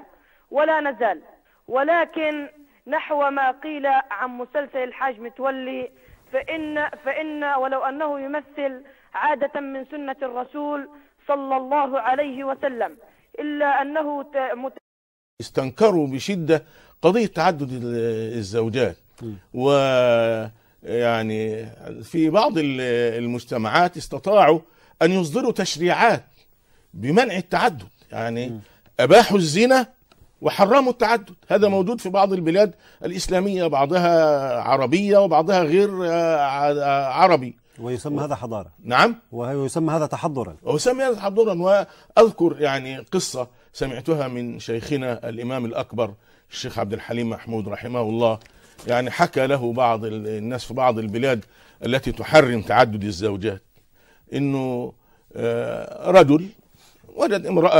ولا نزال ولكن نحو ما قيل عن مسلسل الحاج متولي فإن, فإن ولو أنه يمثل عادة من سنة الرسول صلى الله عليه وسلم إلا أنه استنكروا بشدة قضية تعدد الزوجات و يعني في بعض المجتمعات استطاعوا أن يصدروا تشريعات بمنع التعدد يعني أباحوا الزنا وحرموا التعدد هذا موجود في بعض البلاد الإسلامية بعضها عربية وبعضها غير آه، آه، عربي ويسمى و... هذا حضارة نعم ويسمى هذا تحضرا ويسمى هذا تحضرا وأذكر يعني قصة سمعتها من شيخنا الإمام الأكبر الشيخ عبد الحليم محمود رحمه الله يعني حكى له بعض الناس في بعض البلاد التي تحرم تعدد الزوجات انه آه، رجل وجد امرأة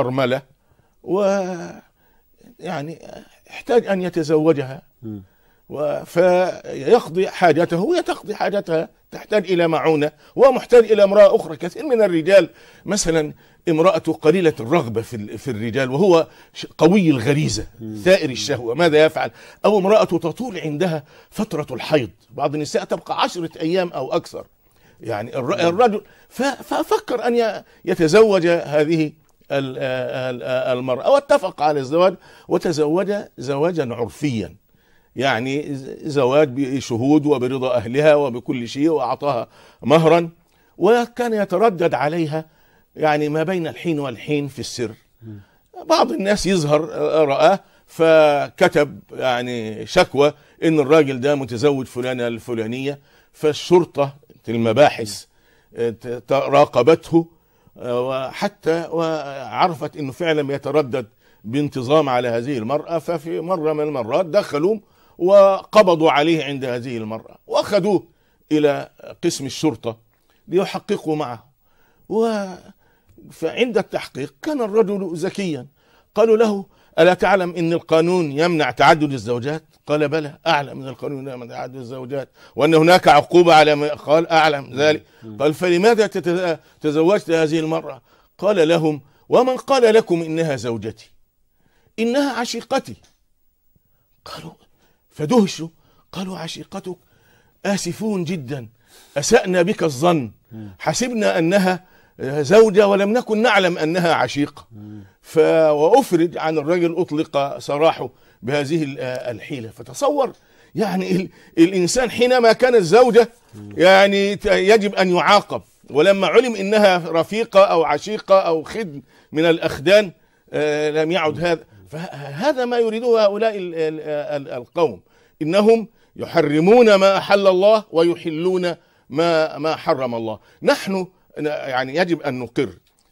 أرملة و يعني احتاج أن يتزوجها فيقضي حاجته هي تقضي حاجتها تحتاج إلى معونة ومحتاج إلى امرأة أخرى كثير من الرجال مثلا امرأة قليلة الرغبة في, في الرجال وهو قوي الغريزة ثائر الشهوة ماذا يفعل أو امرأة تطول عندها فترة الحيض بعض النساء تبقى عشرة أيام أو أكثر يعني الرجل ففكر أن يتزوج هذه المرأة واتفق على الزواج وتزوج زواجا عرفيا يعني زواج بشهود وبرضا أهلها وبكل شيء وأعطاها مهرا وكان يتردد عليها يعني ما بين الحين والحين في السر بعض الناس يظهر رآه فكتب يعني شكوى ان الراجل ده متزوج فلانة الفلانية فالشرطة المباحث آه، راقبته آه، وحتى وعرفت انه فعلا يتردد بانتظام على هذه المرأة ففي مرة من المرات دخلوا وقبضوا عليه عند هذه المرأة وأخذوه إلى قسم الشرطة ليحققوا معه و فعند التحقيق كان الرجل ذكيا قالوا له ألا تعلم أن القانون يمنع تعدد الزوجات قال بلى أعلم أن القانون يمنع تعدد الزوجات وأن هناك عقوبة على ما قال أعلم ذلك قال فلماذا تزوجت هذه المرأة قال لهم ومن قال لكم إنها زوجتي إنها عشيقتي قالوا فدهشوا قالوا عشيقتك آسفون جدا أسأنا بك الظن حسبنا أنها زوجة ولم نكن نعلم أنها عشيقة وأفرج عن الرجل أطلق سراحه بهذه الحيلة فتصور يعني الإنسان حينما كانت زوجة يعني يجب أن يعاقب ولما علم إنها رفيقة أو عشيقة أو خدم من الأخدان آه، لم يعد هذا فهذا ما يريده هؤلاء القوم انهم يحرمون ما احل الله ويحلون ما ما حرم الله نحن يعني يجب ان نقر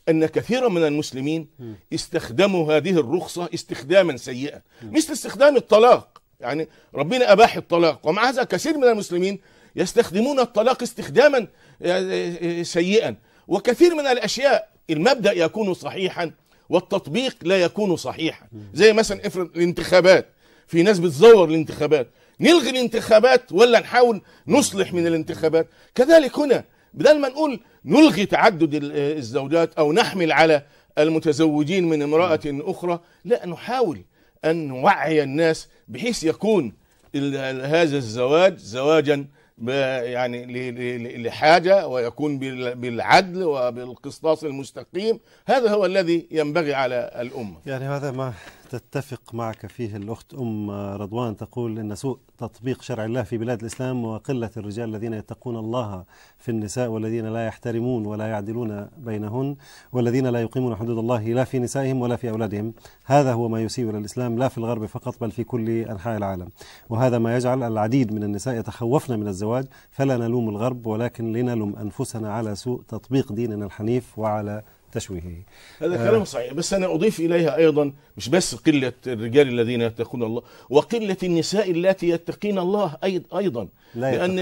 ان كثيرا من المسلمين استخدموا هذه الرخصه استخداما سيئا مثل استخدام الطلاق يعني ربنا اباح الطلاق ومع هذا كثير من المسلمين يستخدمون الطلاق استخداما آه، آه، آه، سيئا وكثير من الاشياء المبدا يكون صحيحا والتطبيق لا يكون صحيحا زي مثلا افرض الانتخابات في ناس بتزور الانتخابات نلغي الانتخابات ولا نحاول نصلح من الانتخابات كذلك هنا بدل ما نقول نلغي تعدد الزوجات او نحمل على المتزوجين من امراه اخرى لا نحاول ان نوعي الناس بحيث يكون هذا الزواج زواجا يعني لحاجة ويكون بالعدل وبالقسطاس المستقيم هذا هو الذي ينبغي على الأمة يعني هذا ما تتفق معك فيه الأخت أم رضوان تقول إن سوء تطبيق شرع الله في بلاد الإسلام وقلة الرجال الذين يتقون الله في النساء والذين لا يحترمون ولا يعدلون بينهن والذين لا يقيمون حدود الله لا في نسائهم ولا في أولادهم هذا هو ما يسيء إلى الإسلام لا في الغرب فقط بل في كل أنحاء العالم وهذا ما يجعل العديد من النساء يتخوفن من الزواج فلا نلوم الغرب ولكن لنلوم أنفسنا على سوء تطبيق ديننا الحنيف وعلى تشويهه هذا آه. كلام صحيح بس أنا أضيف إليها أيضا مش بس قلة الرجال الذين يتقون الله وقلة النساء التي يتقين الله أيضا لا لأن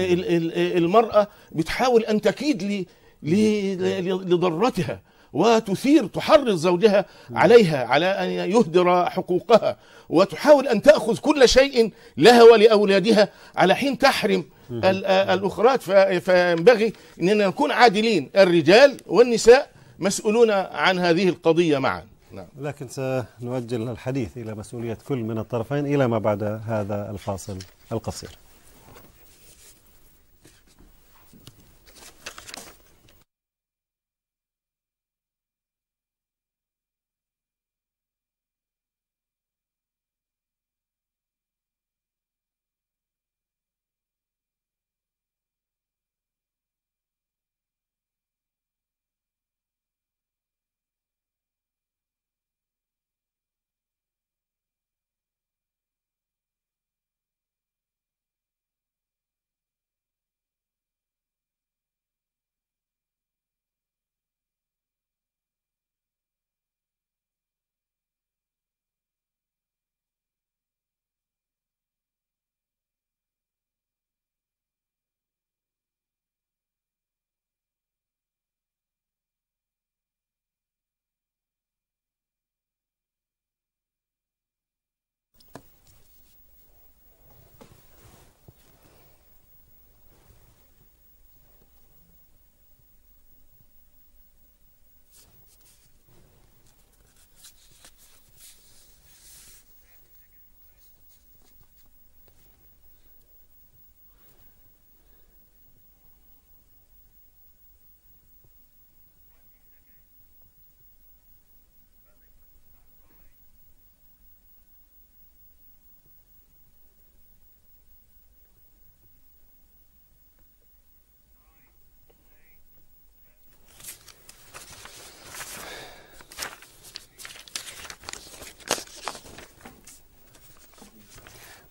المرأة بتحاول أن تكيد لضرتها وتثير تحرض زوجها عليها على أن يهدر حقوقها وتحاول أن تأخذ كل شيء لها ولأولادها على حين تحرم الأخرات فينبغي أننا نكون عادلين الرجال والنساء مسؤولون عن هذه القضية معا نعم. لكن سنؤجل الحديث إلى مسؤولية كل من الطرفين إلى ما بعد هذا الفاصل القصير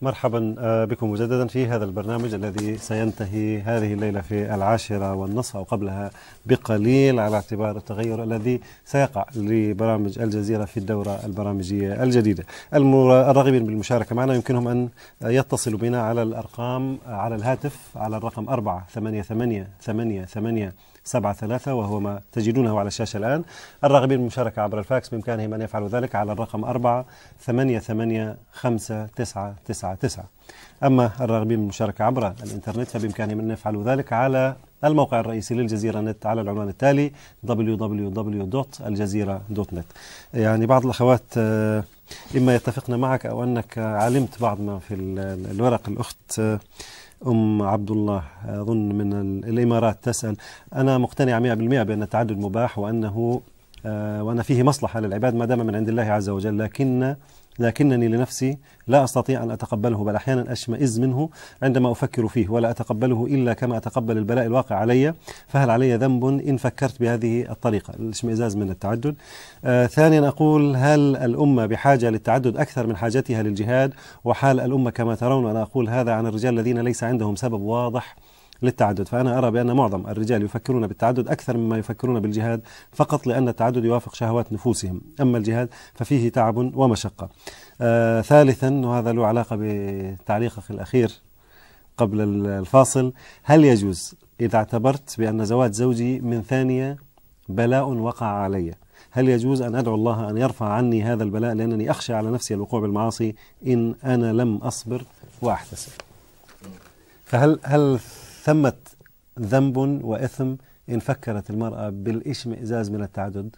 مرحبا آه، بكم مجددا في هذا البرنامج الذي سينتهي هذه الليلة في العاشرة والنصف أو قبلها بقليل على اعتبار التغير الذي سيقع لبرامج الجزيرة في الدورة البرامجية الجديدة الراغبين بالمشاركة معنا يمكنهم أن يتصلوا بنا على الأرقام على الهاتف على الرقم 4 8 8 8 8 سبعة ثلاثة وهو ما تجدونه على الشاشة الآن الراغبين بالمشاركة عبر الفاكس بإمكانهم أن يفعلوا ذلك على الرقم أربعة ثمانية ثمانية خمسة تسعة تسعة تسعة أما الراغبين بالمشاركة عبر الإنترنت فبإمكانهم أن يفعلوا ذلك على الموقع الرئيسي للجزيرة نت على العنوان التالي www.aljazeera.net يعني بعض الأخوات آه، إما يتفقن معك أو أنك علمت بعض ما في الورق الأخت آه، أم عبد الله أظن من الإمارات تسأل أنا مقتنع 100% بأن التعدد مباح وأنه آه، وأن فيه مصلحة للعباد ما دام من عند الله عز وجل لكن لكنني لنفسي لا أستطيع أن أتقبله بل أحيانا أشمئز منه عندما أفكر فيه ولا أتقبله إلا كما أتقبل البلاء الواقع علي فهل علي ذنب إن فكرت بهذه الطريقة الاشمئزاز من التعدد آه ثانيا أقول هل الأمة بحاجة للتعدد أكثر من حاجتها للجهاد وحال الأمة كما ترون أنا أقول هذا عن الرجال الذين ليس عندهم سبب واضح للتعدد فأنا أرى بأن معظم الرجال يفكرون بالتعدد أكثر مما يفكرون بالجهاد فقط لأن التعدد يوافق شهوات نفوسهم أما الجهاد ففيه تعب ومشقة آه ثالثا وهذا له علاقة بتعليقك الأخير قبل الفاصل هل يجوز إذا اعتبرت بأن زواج زوجي من ثانية بلاء وقع علي هل يجوز أن أدعو الله أن يرفع عني هذا البلاء لأنني أخشى على نفسي الوقوع بالمعاصي إن أنا لم أصبر وأحتسب فهل هل ثمة ذنب وإثم إن فكرت المرأة بالإشمئزاز من التعدد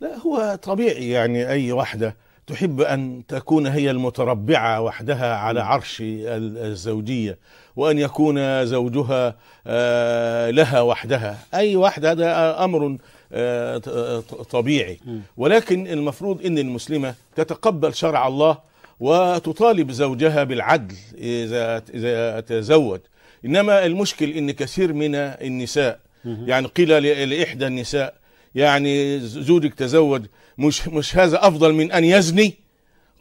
لا هو طبيعي يعني أي واحدة تحب أن تكون هي المتربعة وحدها على نعم. عرش الزوجية وأن يكون زوجها آه، لها وحدها أي واحدة هذا أمر آه، طبيعي ولكن المفروض أن المسلمة تتقبل شرع الله وتطالب زوجها بالعدل إذا تزوج انما المشكل ان كثير من النساء يعني قيل لاحدى النساء يعني زوجك تزوج مش مش هذا افضل من ان يزني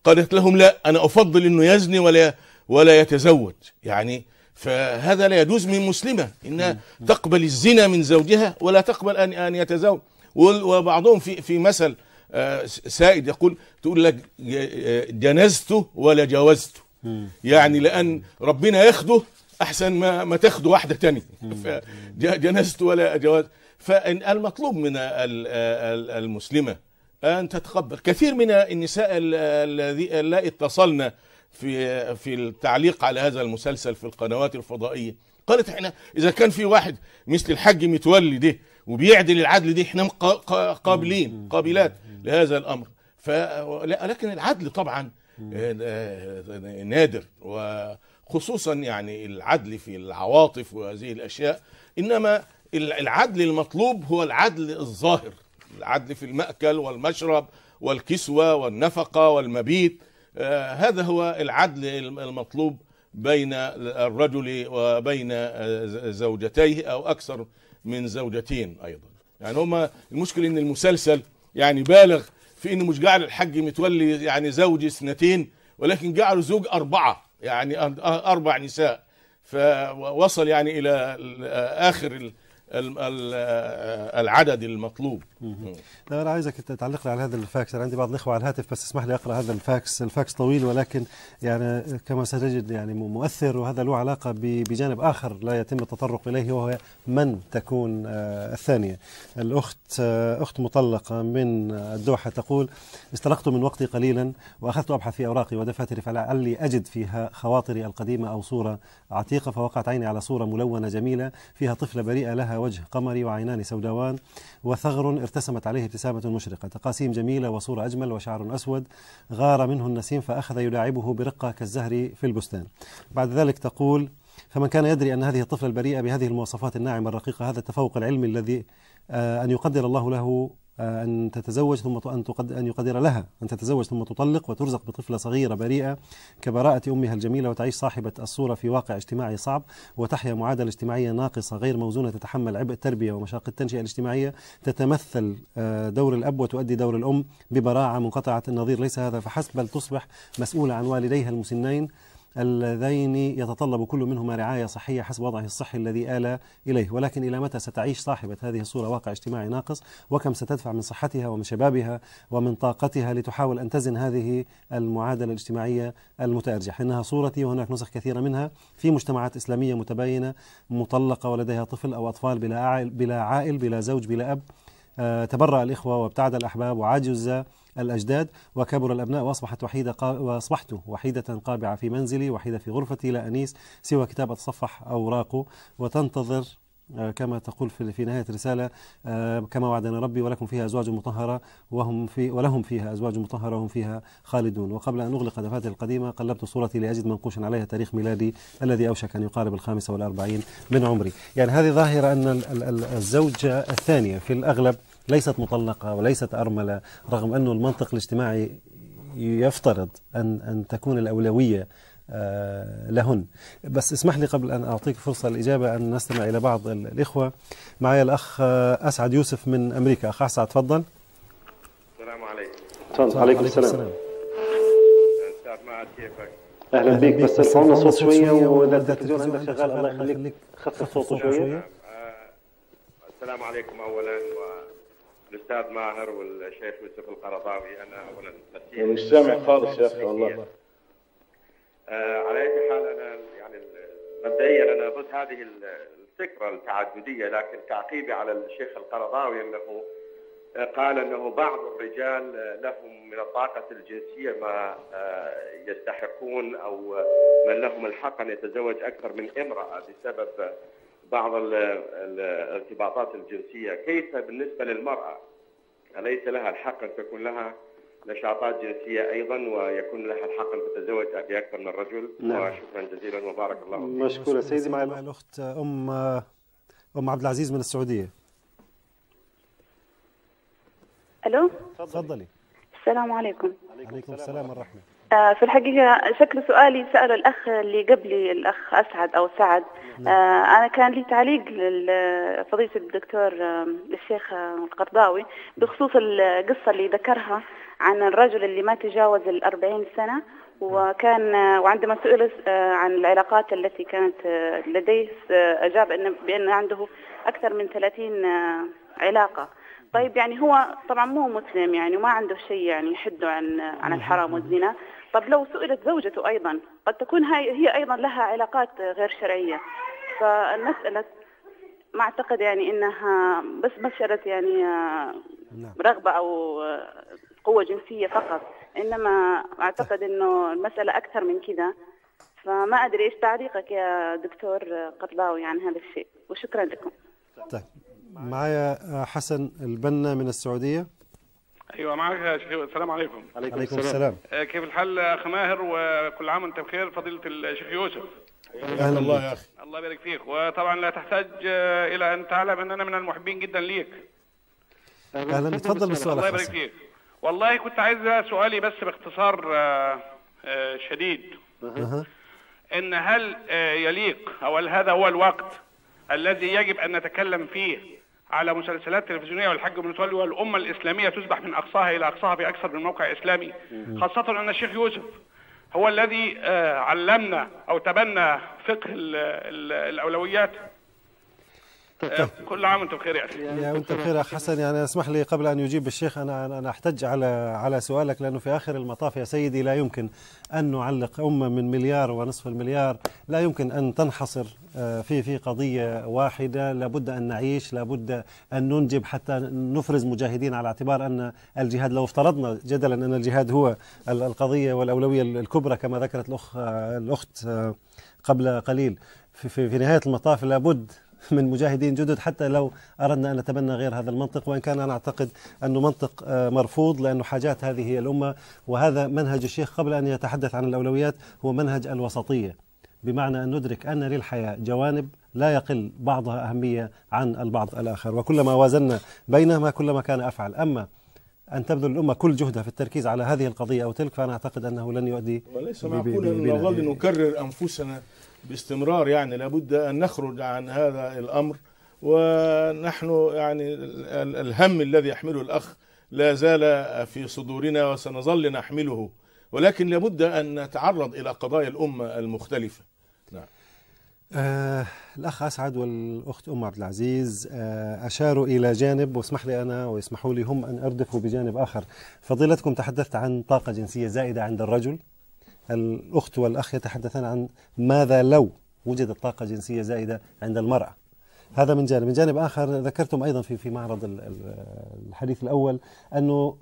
قالت لهم لا انا افضل انه يزني ولا ولا يتزوج يعني فهذا لا يجوز من مسلمه انها تقبل الزنا من زوجها ولا تقبل ان ان يتزوج وبعضهم في في مثل آه، سائد يقول تقول لك آه، جنزته ولا جوزته يعني لان ربنا ياخده احسن ما ما تاخدوا واحده تانية فجنست ولا جواز فالمطلوب من المسلمه ان تتقبل كثير من النساء لا اتصلنا في في التعليق على هذا المسلسل في القنوات الفضائيه قالت احنا اذا كان في واحد مثل الحاج متولي ده وبيعدل العدل دي احنا قابلين قابلات لهذا الامر لكن العدل طبعا آه، آه، نادر و خصوصا يعني العدل في العواطف وهذه الاشياء انما العدل المطلوب هو العدل الظاهر العدل في المأكل والمشرب والكسوة والنفقة والمبيت آه، هذا هو العدل المطلوب بين الرجل وبين آه، زوجتيه أو أكثر من زوجتين أيضا يعني هما المشكلة إن المسلسل يعني بالغ في إنه مش جعل الحج متولي يعني زوج اثنتين ولكن جعله زوج أربعة يعني اربع نساء فوصل يعني الى اخر آه، العدد المطلوب لا انا عايزك تعلق لي على هذا الفاكس انا عندي بعض الاخوه على الهاتف بس اسمح لي اقرا هذا الفاكس الفاكس طويل ولكن يعني كما ستجد يعني مؤثر وهذا له علاقه بجانب اخر لا يتم التطرق اليه وهو من تكون آه، الثانيه الاخت آه، اخت مطلقه من الدوحه تقول استلقت من وقتي قليلا واخذت ابحث في اوراقي ودفاتري فلعلي اجد فيها خواطري القديمه او صوره عتيقه فوقعت عيني على صوره ملونه جميله فيها طفله بريئه لها وجه قمري وعينان سوداوان وثغر ارتسمت عليه ابتسامة مشرقة تقاسيم جميلة وصورة أجمل وشعر أسود غار منه النسيم فأخذ يلاعبه برقة كالزهر في البستان بعد ذلك تقول فمن كان يدري أن هذه الطفلة البريئة بهذه المواصفات الناعمة الرقيقة هذا التفوق العلمي الذي آه، أن يقدر الله له آه، أن تتزوج ثم أن أن يقدر لها أن تتزوج ثم تطلق وترزق بطفلة صغيرة بريئة كبراءة أمها الجميلة وتعيش صاحبة الصورة في واقع اجتماعي صعب وتحيا معادلة اجتماعية ناقصة غير موزونة تتحمل عبء التربية ومشاق التنشئة الاجتماعية تتمثل آه، دور الأب وتؤدي دور الأم ببراعة منقطعة النظير ليس هذا فحسب بل تصبح مسؤولة عن والديها المسنين اللذين يتطلب كل منهما رعاية صحية حسب وضعه الصحي الذي آل إليه ولكن إلى متى ستعيش صاحبة هذه الصورة واقع اجتماعي ناقص وكم ستدفع من صحتها ومن شبابها ومن طاقتها لتحاول أن تزن هذه المعادلة الاجتماعية المتأرجح إنها صورتي وهناك نسخ كثيرة منها في مجتمعات إسلامية متباينة مطلقة ولديها طفل أو أطفال بلا عائل بلا, عائل بلا زوج بلا أب آه، تبرأ الإخوة وابتعد الأحباب وعجز الأجداد وكبر الأبناء وأصبحت وحيدة قا... وأصبحت وحيدة قابعة في منزلي وحيدة في غرفتي لا أنيس سوى كتاب أتصفح أوراقه وتنتظر آه، كما تقول في في نهايه الرساله آه، كما وعدنا ربي ولكم فيها ازواج مطهره وهم في ولهم فيها ازواج مطهره وهم فيها خالدون وقبل ان اغلق دفاتري القديمه قلبت صورتي لاجد منقوشا عليها تاريخ ميلادي الذي اوشك ان يقارب ال45 من عمري يعني هذه ظاهره ان الزوجه الثانيه في الاغلب ليست مطلقة وليست أرملة رغم أنه المنطق الاجتماعي يفترض أن, أن تكون الأولوية آه، لهن بس اسمح لي قبل أن أعطيك فرصة الإجابة أن نستمع إلى بعض الإخوة معي الأخ آه، أسعد يوسف من أمريكا أخ أسعد تفضل السلام عليكم تفضل عليكم السلام, السلام. كيفك اهلا بك بس ارفع صوت شويه واذا التلفزيون عندك شغال الله يخليك خفف صوته شويه آه، السلام عليكم اولا الاستاذ ماهر والشيخ يوسف القرضاوي انا اولا مش سامع خالص يا اخي والله آه، على اي حال انا يعني مبدئيا انا ضد هذه الفكره التعدديه لكن تعقيبي على الشيخ القرضاوي انه قال انه بعض الرجال لهم من الطاقه الجنسيه ما آه، يستحقون او من لهم الحق ان يتزوج اكثر من امراه بسبب بعض الارتباطات الجنسية كيف بالنسبة للمرأة أليس لها الحق أن تكون لها نشاطات جنسية أيضا ويكون لها الحق أن تتزوج بأكثر من رجل نعم. وشكرا جزيلا وبارك الله فيك مشكورة سيدي مع الأخت أم أم عبد العزيز من السعودية ألو تفضلي السلام عليكم عليكم السلام ورحمة الله آه، في الحقيقة شكل سؤالي سأل الأخ اللي قبلي الأخ أسعد أو سعد نعم. آه، أنا كان لي تعليق لفضيلة الدكتور آه، الشيخ القرضاوي بخصوص القصة اللي ذكرها عن الرجل اللي ما تجاوز الأربعين سنة نعم. وكان وعندما سئل عن العلاقات التي كانت لديه أجاب أن بأن عنده أكثر من ثلاثين علاقة طيب يعني هو طبعا مو مسلم يعني وما عنده شيء يعني يحده عن عن الحرام نعم. والزنا طب لو سئلت زوجته أيضا قد تكون هي أيضا لها علاقات غير شرعية فالمسألة ما أعتقد يعني أنها بس مسألة يعني آه، نعم. رغبة أو آه، قوة جنسية فقط إنما أعتقد أنه المسألة أكثر من كذا فما أدري إيش تعليقك يا دكتور قرضاوي عن هذا الشيء وشكرا لكم طيب معايا آه، حسن البنا من السعودية ايوه معك يا شيخ السلام عليكم عليكم, عليكم السلام. السلام آه، كيف الحال اخ ماهر وكل عام وانت بخير فضيله الشيخ يوسف اهلا الله يا اخي الله يبارك فيك وطبعا لا تحتاج آه، الى ان تعلم ان انا من المحبين جدا ليك اهلا اتفضل بالسؤال الله يبارك فيك والله كنت عايز سؤالي بس باختصار آه، شديد أه. ان هل يليق او هل هذا هو الوقت الذي يجب ان نتكلم فيه على مسلسلات تلفزيونيه والحج متولي والامه الاسلاميه تسبح من اقصاها الى اقصاها في اكثر من موقع اسلامي خاصه ان الشيخ يوسف هو الذي آه، علمنا او تبنى فقه الاولويات طيب. كل عام وانتم بخير يا اخي يا وانت بخير يا حسن يعني اسمح لي قبل ان يجيب الشيخ انا انا احتج على على سؤالك لانه في اخر المطاف يا سيدي لا يمكن ان نعلق امه من مليار ونصف المليار لا يمكن ان تنحصر آه، في في قضيه واحده لابد ان نعيش لابد ان ننجب حتى نفرز مجاهدين على اعتبار ان الجهاد لو افترضنا جدلا ان الجهاد هو القضيه والاولويه الكبرى كما ذكرت الاخ الاخت آه، قبل قليل في, في نهايه المطاف لابد من مجاهدين جدد حتى لو أردنا أن نتبنى غير هذا المنطق وإن كان أنا أعتقد أنه منطق آه، مرفوض لأنه حاجات هذه هي الأمة وهذا منهج الشيخ قبل أن يتحدث عن الأولويات هو منهج الوسطية بمعنى أن ندرك أن للحياة جوانب لا يقل بعضها أهمية عن البعض الآخر وكلما وازنا بينهما كلما كان أفعل أما أن تبذل الأمة كل جهدها في التركيز على هذه القضية أو تلك فأنا أعتقد أنه لن يؤدي وليس معقولا أن نظل يعني. نكرر أنفسنا باستمرار يعني لابد أن نخرج عن هذا الأمر ونحن يعني الهم الذي يحمله الأخ لا زال في صدورنا وسنظل نحمله ولكن لابد أن نتعرض إلى قضايا الأمة المختلفة نعم. آه الأخ أسعد والأخت أم عبد العزيز آه أشاروا إلى جانب واسمح لي أنا ويسمحوا لي هم أن أردفوا بجانب آخر فضيلتكم تحدثت عن طاقة جنسية زائدة عند الرجل الأخت والأخ يتحدثان عن ماذا لو وجدت طاقة جنسية زائدة عند المرأة هذا من جانب من جانب آخر ذكرتم أيضا في في معرض الحديث الأول أنه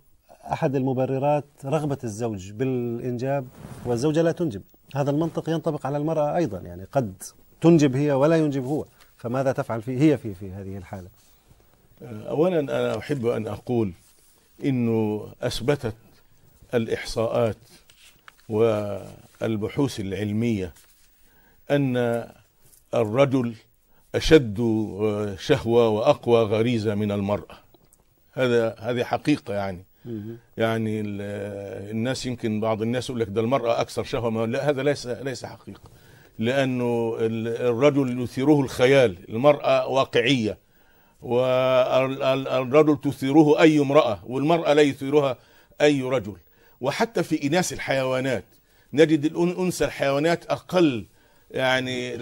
أحد المبررات رغبة الزوج بالإنجاب والزوجة لا تنجب هذا المنطق ينطبق على المرأة أيضا يعني قد تنجب هي ولا ينجب هو فماذا تفعل في هي في في هذه الحالة أولا أنا أحب أن أقول أنه أثبتت الإحصاءات والبحوث العلمية أن الرجل أشد شهوة وأقوى غريزة من المرأة هذا هذه حقيقة يعني يعني الناس يمكن بعض الناس يقول لك ده المرأة أكثر شهوة لا هذا ليس ليس حقيقة لأنه الرجل يثيره الخيال المرأة واقعية والرجل تثيره أي امرأة والمرأة لا يثيرها أي رجل وحتى في إناث الحيوانات نجد الأنثى الحيوانات أقل يعني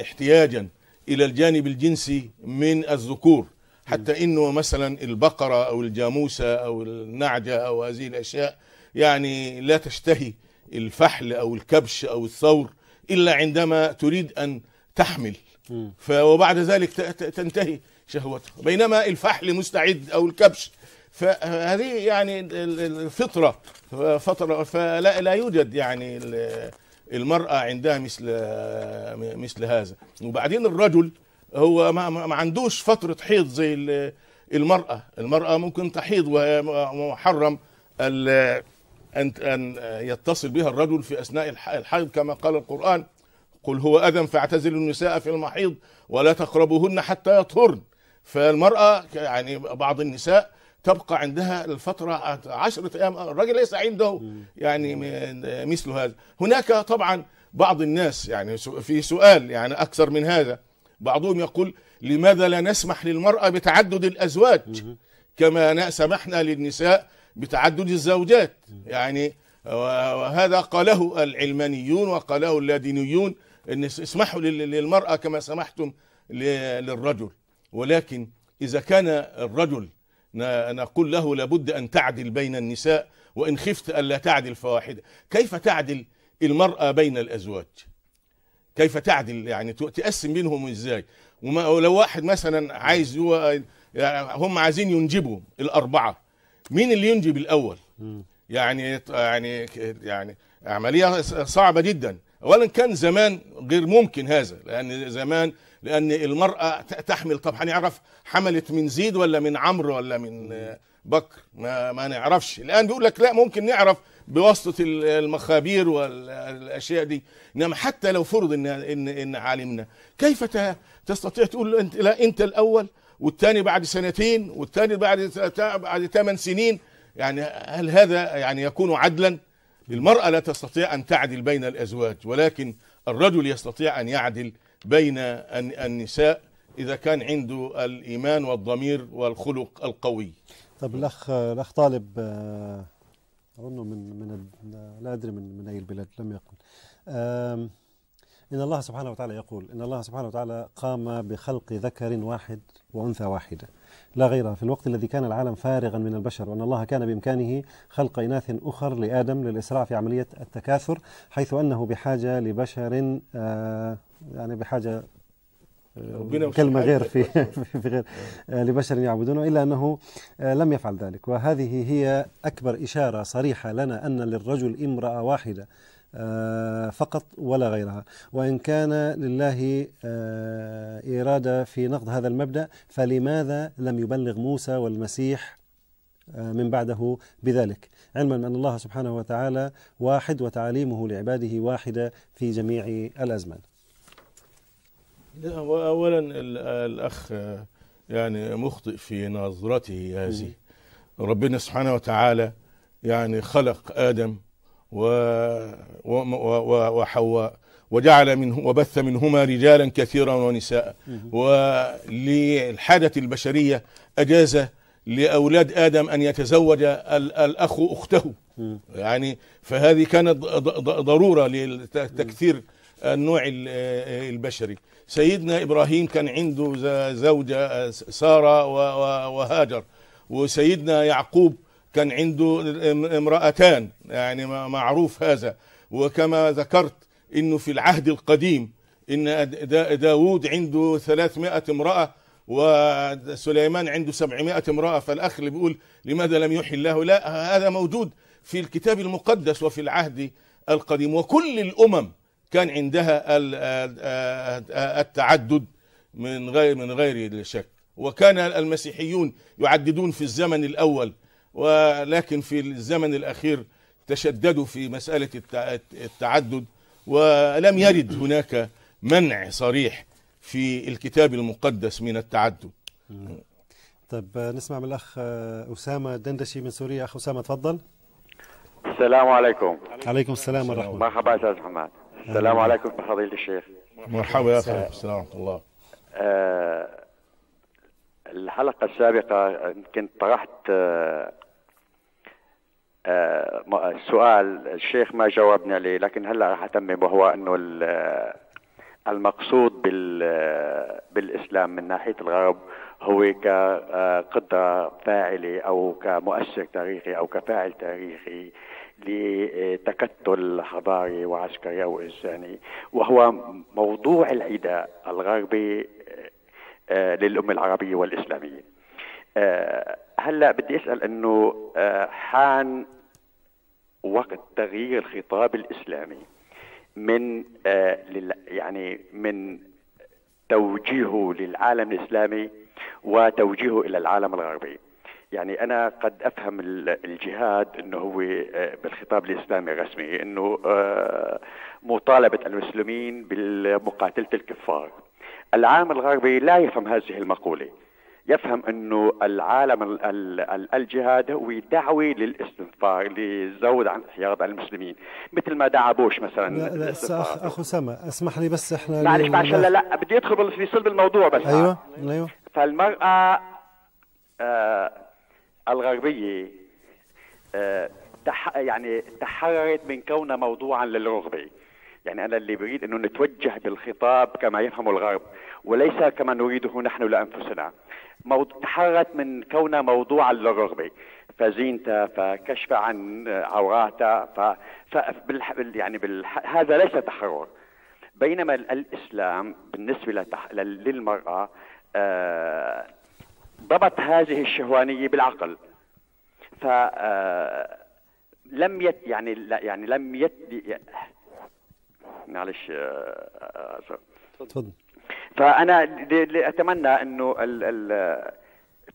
احتياجا إلى الجانب الجنسي من الذكور حتى إنه مثلا البقرة أو الجاموسة أو النعجة أو هذه الأشياء يعني لا تشتهي الفحل أو الكبش أو الثور إلا عندما تريد أن تحمل وبعد ذلك تنتهي شهوته بينما الفحل مستعد أو الكبش فهذه يعني الفطره فطره فلا لا يوجد يعني المراه عندها مثل مثل هذا وبعدين الرجل هو ما عندوش فتره حيض زي المراه المراه ممكن تحيض وهي محرم أن أن يتصل بها الرجل في أثناء الحيض كما قال القرآن قل هو ادم فاعتزلوا النساء في المحيض ولا تقربوهن حتى يطهرن فالمرأة يعني بعض النساء تبقى عندها الفترة عشرة أيام الراجل ليس عنده يعني مثل هذا هناك طبعا بعض الناس يعني في سؤال يعني أكثر من هذا بعضهم يقول لماذا لا نسمح للمرأة بتعدد الأزواج كما سمحنا للنساء بتعدد الزوجات يعني وهذا قاله العلمانيون وقاله اللادينيون ان اسمحوا للمرأة كما سمحتم للرجل ولكن إذا كان الرجل نقول له لابد أن تعدل بين النساء وإن خفت ألا تعدل فواحدة كيف تعدل المرأة بين الأزواج كيف تعدل يعني تقسم بينهم إزاي ولو واحد مثلا عايز هو يعني هم عايزين ينجبوا الأربعة مين اللي ينجب الأول يعني يعني يعني عملية صعبة جدا أولا كان زمان غير ممكن هذا لأن زمان لان المراه تحمل طب هنعرف حملت من زيد ولا من عمرو ولا من بكر ما, ما نعرفش الان بيقول لك لا ممكن نعرف بواسطه المخابير والاشياء دي انما حتى لو فرض ان ان ان عالمنا كيف تستطيع تقول انت لا انت الاول والثاني بعد سنتين والثاني بعد بعد ثمان سنين يعني هل هذا يعني يكون عدلا؟ المرأة لا تستطيع أن تعدل بين الأزواج ولكن الرجل يستطيع أن يعدل بين النساء اذا كان عنده الايمان والضمير والخلق القوي طب الاخ الاخ طالب آه، اظنه من من لا ادري من من اي البلاد لم يقل ان الله سبحانه وتعالى يقول ان الله سبحانه وتعالى قام بخلق ذكر واحد وانثى واحده لا غيرها في الوقت الذي كان العالم فارغا من البشر وأن الله كان بإمكانه خلق إناث أخر لآدم للإسراع في عملية التكاثر حيث أنه بحاجة لبشر آه، يعني بحاجه آه، كلمه غير في في غير آه، لبشر يعبدونه الا انه آه، لم يفعل ذلك وهذه هي اكبر اشاره صريحه لنا ان للرجل امراه واحده فقط ولا غيرها وإن كان لله إرادة في نقض هذا المبدأ فلماذا لم يبلغ موسى والمسيح من بعده بذلك علما أن الله سبحانه وتعالى واحد وتعاليمه لعباده واحدة في جميع الأزمان لا نعم، هو اولا الاخ يعني مخطئ في نظرته هذه ربنا سبحانه وتعالى يعني خلق ادم و... و... و... وحواء وجعل منه وبث منهما رجالا كثيرا ونساء وللحاجه البشريه اجاز لاولاد ادم ان يتزوج الاخ اخته يعني فهذه كانت ضروره لتكثير النوع البشري سيدنا إبراهيم كان عنده زوجة آه، سارة وهاجر وسيدنا يعقوب كان عنده امرأتان يعني معروف هذا وكما ذكرت انه في العهد القديم ان داوود عنده 300 امرأة وسليمان عنده 700 امرأة فالاخ اللي بيقول لماذا لم يحي الله لا هذا موجود في الكتاب المقدس وفي العهد القديم وكل الامم كان عندها التعدد من غير من غير شك وكان المسيحيون يعددون في الزمن الاول ولكن في الزمن الاخير تشددوا في مساله التعدد ولم يرد هناك منع صريح في الكتاب المقدس من التعدد طيب نسمع من الاخ آه، اسامه دندشي من سوريا اخ اسامه تفضل السلام عليكم عليكم السلام ورحمه الله مرحبا استاذ محمد السلام عليكم فضيلة الشيخ مرحبا يا اخي السلام ورحمه الله آه الحلقة السابقة يمكن طرحت آه آه سؤال الشيخ ما جاوبني عليه لكن هلا راح اتمم وهو انه المقصود بال بالاسلام من ناحيه الغرب هو كقدره فاعله او كمؤثر تاريخي او كفاعل تاريخي لتكتل حضاري وعسكري او انساني وهو موضوع العداء الغربي آه، آه، للامه العربيه والاسلاميه. آه، هلا بدي اسال انه حان وقت تغيير الخطاب الاسلامي من يعني من توجيهه للعالم الاسلامي وتوجيهه الى العالم الغربي. يعني انا قد افهم الجهاد انه هو آه، بالخطاب الاسلامي الرسمي انه آه، مطالبه المسلمين بمقاتله الكفار. العالم الغربي لا يفهم هذه المقوله. يفهم انه العالم الجهاد هو دعوه للاستنفار لزود عن حياض المسلمين مثل ما دعا بوش مثلا لا لا أخ اخو سما اسمح لي بس احنا معلش معلش لا لا بدي ادخل في صلب الموضوع بس ايوه آه. ايوه فالمراه آه الغربية آه، يعني تحررت من كونها موضوعا للرغبة يعني أنا اللي بريد أنه نتوجه بالخطاب كما يفهم الغرب وليس كما نريده نحن لأنفسنا موضوع تحررت من كونها موضوعا للرغبة فزينتا فكشف عن عوراتا ف... بال... يعني بال... هذا ليس تحرر بينما الإسلام بالنسبة لتح... للمرأة آه ضبط هذه الشهوانيه بالعقل ف آه، لم يت يعني يعني لم يت معلش آه، آه، تفضل فانا اتمنى انه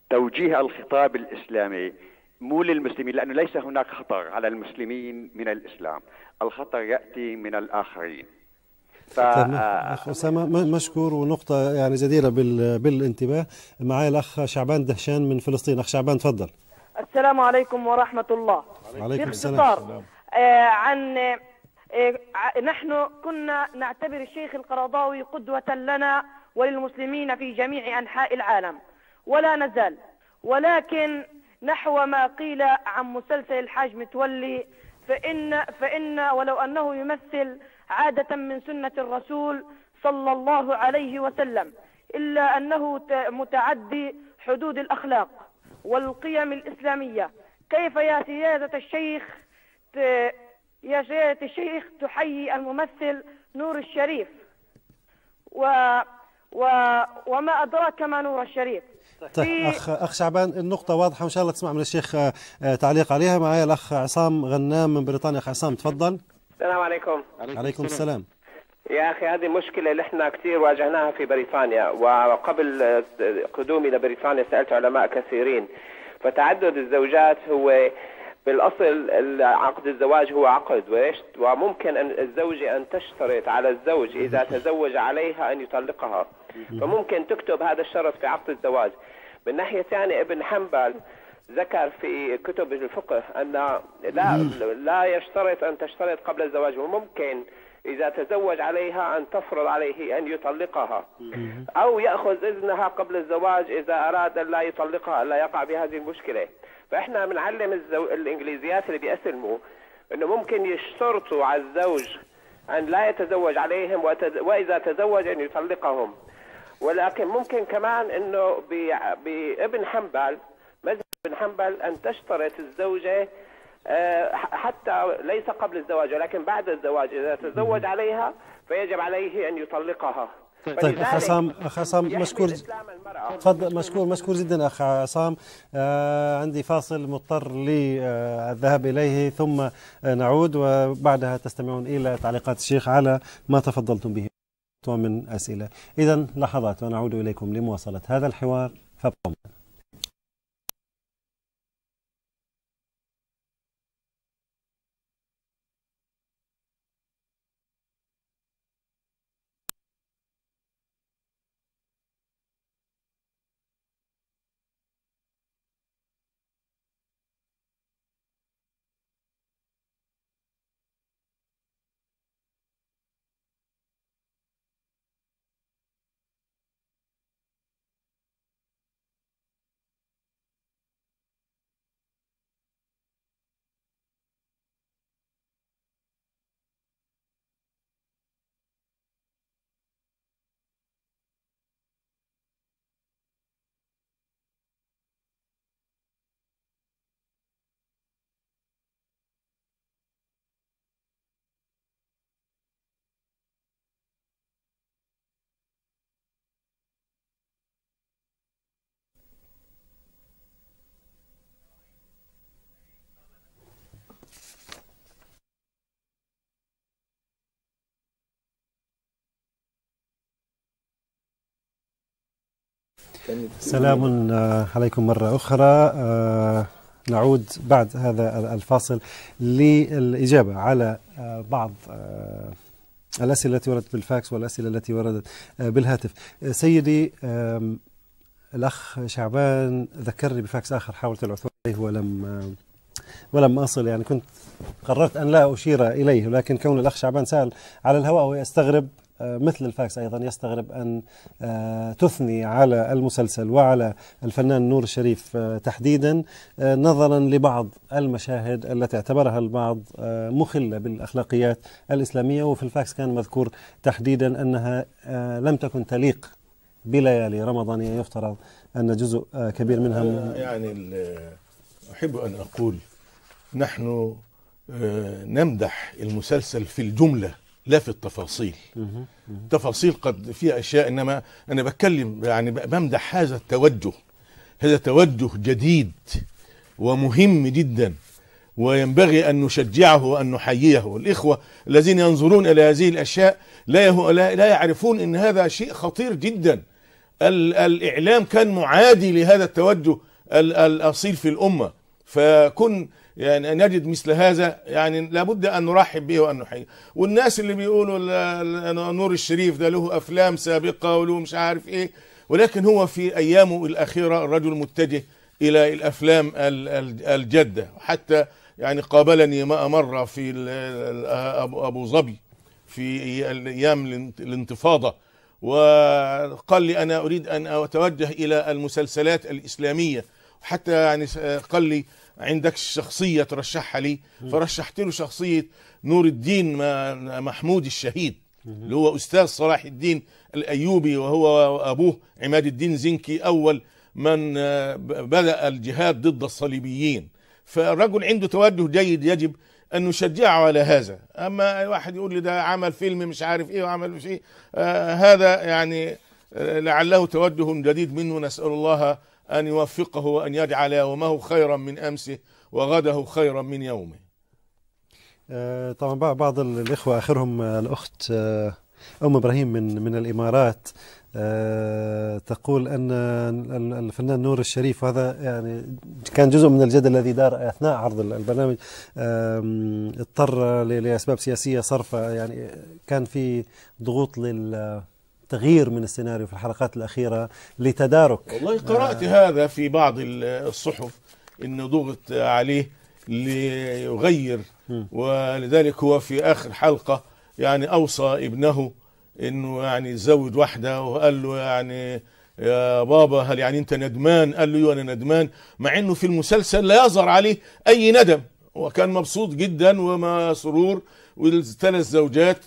توجيه الخطاب الاسلامي مو للمسلمين لانه ليس هناك خطر على المسلمين من الاسلام، الخطر ياتي من الاخرين. ف... اخ اسامه مشكور ونقطه يعني جديره بال... بالانتباه معايا الاخ شعبان دهشان من فلسطين اخ شعبان تفضل السلام عليكم ورحمه الله عليكم السلام آه عن آه نحن كنا نعتبر الشيخ القرضاوي قدوه لنا وللمسلمين في جميع انحاء العالم ولا نزال ولكن نحو ما قيل عن مسلسل الحاج متولي فإن, فإن ولو أنه يمثل عادة من سنة الرسول صلى الله عليه وسلم إلا أنه متعدي حدود الأخلاق والقيم الإسلامية كيف يا سيادة الشيخ يا سيادة الشيخ تحيي الممثل نور الشريف و و وما أدراك ما نور الشريف طيب, طيب، اخ اخ شعبان النقطه واضحه وان شاء الله تسمع من الشيخ آه، تعليق عليها معايا الاخ عصام غنام من بريطانيا اخ عصام تفضل السلام عليكم عليكم السلام يا اخي هذه مشكله اللي احنا كثير واجهناها في بريطانيا وقبل قدومي الى بريطانيا سالت علماء كثيرين فتعدد الزوجات هو بالاصل عقد الزواج هو عقد وممكن ان الزوجه ان تشترط على الزوج اذا تزوج عليها ان يطلقها فممكن تكتب هذا الشرط في عقد الزواج من ناحيه ثانيه ابن حنبل ذكر في كتب الفقه أن لا لا يشترط أن تشترط قبل الزواج وممكن إذا تزوج عليها أن تفرض عليه أن يطلقها أو يأخذ إذنها قبل الزواج إذا أراد أن لا يطلقها لا يقع بهذه المشكلة فإحنا بنعلم الزو... الإنجليزيات اللي بيسلموا أنه ممكن يشترطوا على الزوج أن لا يتزوج عليهم وت... وإذا تزوج أن يطلقهم ولكن ممكن كمان أنه بابن بابن حنبل بن حنبل أن تشترط الزوجة آه، حتى ليس قبل الزواج ولكن بعد الزواج إذا تزوج عليها فيجب عليه أن يطلقها طيب, اخ عصام اخ عصام مشكور تفضل مشكور مشكور جدا اخ عصام آه عندي فاصل مضطر للذهاب آه اليه ثم آه نعود وبعدها تستمعون الى تعليقات الشيخ على ما تفضلتم به ومن اسئله اذا لحظات ونعود اليكم لمواصله هذا الحوار فابقوا معنا سلام عليكم مرة أخرى آه، نعود بعد هذا الفاصل للإجابة على آه، بعض آه، الأسئلة التي وردت بالفاكس والأسئلة التي وردت بالهاتف سيدي الأخ شعبان ذكرني بفاكس آخر حاولت العثور عليه ولم ولم أصل يعني كنت قررت أن لا أشير إليه لكن كون الأخ شعبان سأل على الهواء ويستغرب آه، مثل الفاكس أيضا يستغرب أن آه، تثني على المسلسل وعلى الفنان نور الشريف آه، تحديدا نظرا لبعض المشاهد التي اعتبرها البعض مخلة بالأخلاقيات الإسلامية وفي الفاكس كان مذكور تحديدا أنها لم تكن تليق بليالي رمضانية يعني يفترض أن جزء كبير منها يعني أحب أن أقول نحن نمدح المسلسل في الجملة لا في التفاصيل تفاصيل قد فيها اشياء انما انا بتكلم يعني بمدح هذا التوجه هذا توجه جديد ومهم جدا وينبغي أن نشجعه وأن نحييه الإخوة الذين ينظرون إلى هذه الأشياء لا لا يعرفون أن هذا شيء خطير جدا الإعلام كان معادي لهذا التوجه الأصيل في الأمة فكن يعني نجد مثل هذا يعني لابد ان نرحب به وان نحييه والناس اللي بيقولوا نور الشريف ده له افلام سابقه وله مش عارف ايه ولكن هو في ايامه الاخيره الرجل متجه الى الافلام الجاده حتى يعني قابلني مرة في أبو ظبي في أيام الانتفاضة وقال لي أنا أريد أن أتوجه إلى المسلسلات الإسلامية حتى يعني قال لي عندك شخصية ترشحها لي فرشحت له شخصية نور الدين محمود الشهيد اللي هو أستاذ صلاح الدين الأيوبي وهو أبوه عماد الدين زنكي أول من آه، بدأ الجهاد ضد الصليبيين فالرجل عنده توجه جيد يجب أن نشجعه على هذا أما واحد يقول لي ده عمل فيلم مش عارف إيه وعمل مش إيه آه هذا يعني آه، لعله توجه جديد منه نسأل الله أن يوفقه وأن يجعل يومه خيرا من أمسه وغده خيرا من يومه أه، طبعا بعض الإخوة آخرهم آه، الأخت آه، أم إبراهيم من من الإمارات تقول أن الفنان نور الشريف وهذا يعني كان جزء من الجدل الذي دار أثناء عرض البرنامج اضطر لأسباب سياسية صرفة يعني كان في ضغوط لل تغيير من السيناريو في الحلقات الأخيرة لتدارك والله قرأت آه هذا في بعض الصحف أنه ضغط عليه ليغير ولذلك هو في آخر حلقة يعني أوصى ابنه أنه يعني يتزوج واحدة وقال له يعني يا بابا هل يعني انت ندمان قال له أيوة، انا ندمان مع انه في المسلسل لا يظهر عليه اي ندم وكان مبسوط جدا وما سرور والثلاث زوجات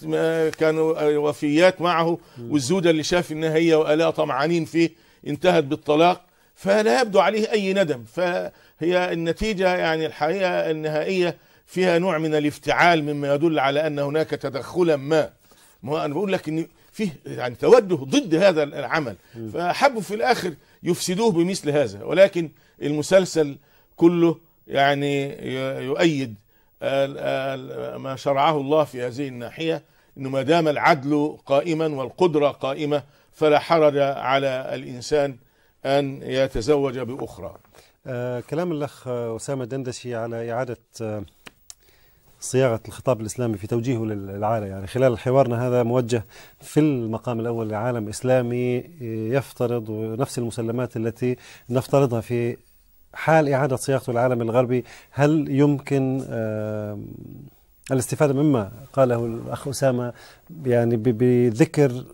كانوا آه، وفيات معه والزوجة اللي شاف إن هي وألاء طمعانين فيه انتهت بالطلاق فلا يبدو عليه أي ندم فهي النتيجة يعني الحقيقة النهائية فيها نوع من الافتعال مما يدل على أن هناك تدخلا ما ما أنا بقول لك إن فيه يعني توجه ضد هذا العمل فحبوا في الآخر يفسدوه بمثل هذا ولكن المسلسل كله يعني يؤيد ما شرعه الله في هذه الناحية أنه ما دام العدل قائما والقدرة قائمة فلا حرج على الإنسان أن يتزوج بأخرى آه كلام الأخ أسامة دندشي على إعادة آه صياغة الخطاب الإسلامي في توجيهه للعالم يعني خلال حوارنا هذا موجه في المقام الأول لعالم إسلامي آه، يفترض نفس المسلمات التي نفترضها في حال إعادة صياغته العالم الغربي هل يمكن الاستفادة مما قاله الأخ أسامة يعني بذكر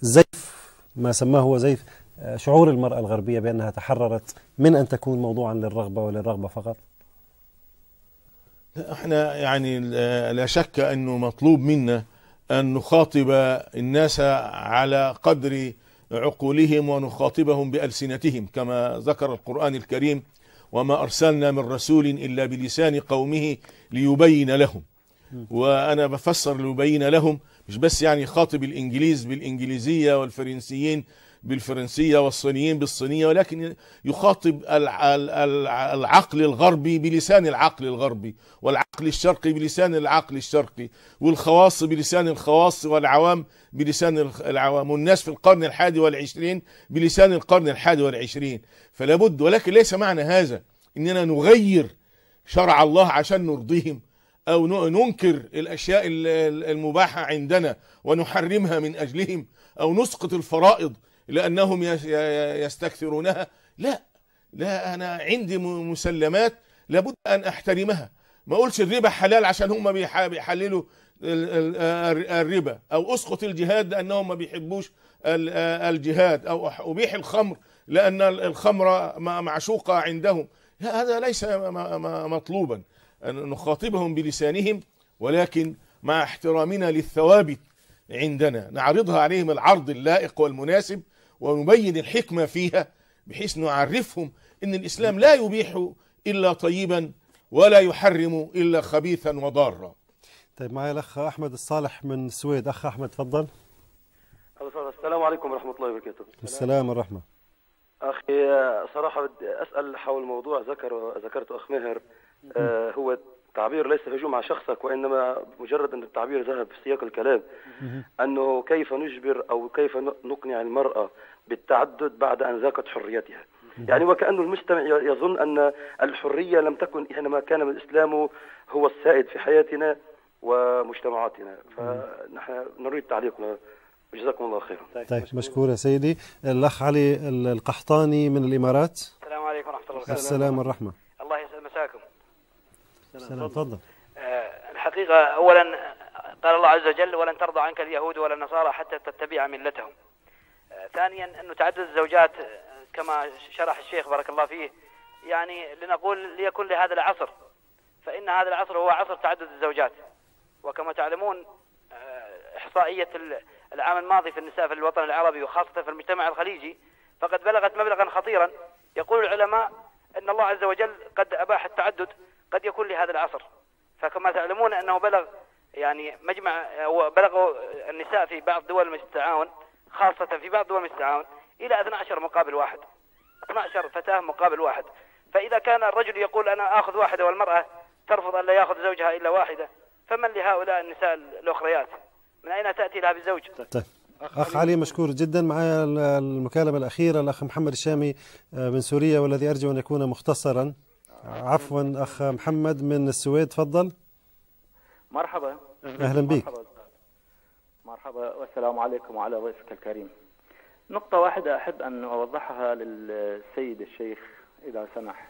زيف ما سماه هو زيف آه، شعور المرأة الغربية بأنها تحررت من أن تكون موضوعا للرغبة وللرغبة فقط احنا يعني لا شك أنه مطلوب منا أن نخاطب الناس على قدر عقولهم ونخاطبهم بألسنتهم كما ذكر القرآن الكريم وما أرسلنا من رسول إلا بلسان قومه ليبين لهم وأنا بفسر ليبين لهم مش بس يعني خاطب الإنجليز بالإنجليزية والفرنسيين بالفرنسية والصينيين بالصينية ولكن يخاطب العقل الغربي بلسان العقل الغربي والعقل الشرقي بلسان العقل الشرقي والخواص بلسان الخواص والعوام بلسان العوام والناس في القرن الحادي والعشرين بلسان القرن الحادي والعشرين فلا بد ولكن ليس معنى هذا اننا نغير شرع الله عشان نرضيهم او ننكر الاشياء المباحه عندنا ونحرمها من اجلهم او نسقط الفرائض لأنهم يستكثرونها لا لا أنا عندي مسلمات لابد أن أحترمها ما أقولش الربا حلال عشان هم بيحللوا الربا أو أسقط الجهاد لأنهم ما بيحبوش الجهاد أو أبيح الخمر لأن الخمر معشوقة عندهم لا هذا ليس مطلوبا أن نخاطبهم بلسانهم ولكن مع احترامنا للثوابت عندنا نعرضها عليهم العرض اللائق والمناسب ونبين الحكمة فيها بحيث نعرفهم أن الإسلام لا يبيح إلا طيبا ولا يحرم إلا خبيثا وضارا طيب معي الأخ أحمد الصالح من السويد أخ أحمد تفضل السلام عليكم ورحمة الله وبركاته السلام ورحمة أخي صراحة بدي أسأل حول موضوع ذكر ذكرته أخ ماهر آه، هو التعبير ليس هجوم على شخصك وانما مجرد ان التعبير ذهب في سياق الكلام انه كيف نجبر او كيف نقنع المراه بالتعدد بعد ان ذاقت حريتها يعني وكأن المجتمع يظن أن الحرية لم تكن إنما كان الإسلام هو السائد في حياتنا ومجتمعاتنا فنحن نريد تعليقنا جزاكم الله خيرا طيب, طيب، مشكور يا سيدي الأخ علي القحطاني من الإمارات السلام عليكم ورحمة الله السلام والرحمة السلام تفضل آه، الحقيقة أولا قال الله عز وجل ولن ترضى عنك اليهود ولا النصارى حتى تتبع ملتهم آه، ثانيا أنه تعدد الزوجات آه، كما شرح الشيخ بارك الله فيه يعني لنقول ليكن لهذا العصر فإن هذا العصر هو عصر تعدد الزوجات وكما تعلمون إحصائية العام الماضي في النساء في الوطن العربي وخاصة في المجتمع الخليجي فقد بلغت مبلغا خطيرا يقول العلماء أن الله عز وجل قد أباح التعدد قد يكون لهذا العصر فكما تعلمون أنه بلغ يعني مجمع آه، بلغ النساء في بعض دول المجلس التعاون خاصة في بعض دول المجلس التعاون إلى 12 مقابل واحد 12 فتاة مقابل واحد فإذا كان الرجل يقول أنا آخذ واحدة والمرأة ترفض أن لا يأخذ زوجها إلا واحدة فمن لهؤلاء النساء الأخريات من أين تأتي لها بالزوج طيب. طيب. أخ علي مشكور جدا معي المكالمة الأخيرة الأخ محمد الشامي آه، من سوريا والذي أرجو أن يكون مختصرا عفوا أخ محمد من السويد تفضل مرحبا أهلا بك مرحبا, مرحبا والسلام عليكم وعلى ضيفك الكريم نقطة واحدة أحب أن أوضحها للسيد الشيخ إذا سمح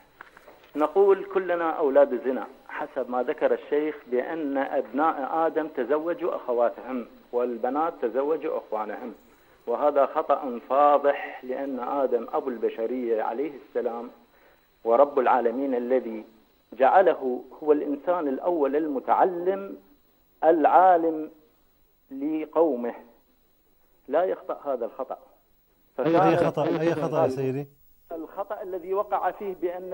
نقول كلنا أولاد زنا حسب ما ذكر الشيخ بأن أبناء آدم تزوجوا أخواتهم والبنات تزوجوا أخوانهم وهذا خطأ فاضح لأن آدم أبو البشرية عليه السلام ورب العالمين الذي جعله هو الإنسان الأول المتعلم العالم لقومه لا يخطأ هذا الخطأ أي خطأ أي خطأ يا سيدي الخطأ الذي وقع فيه بأن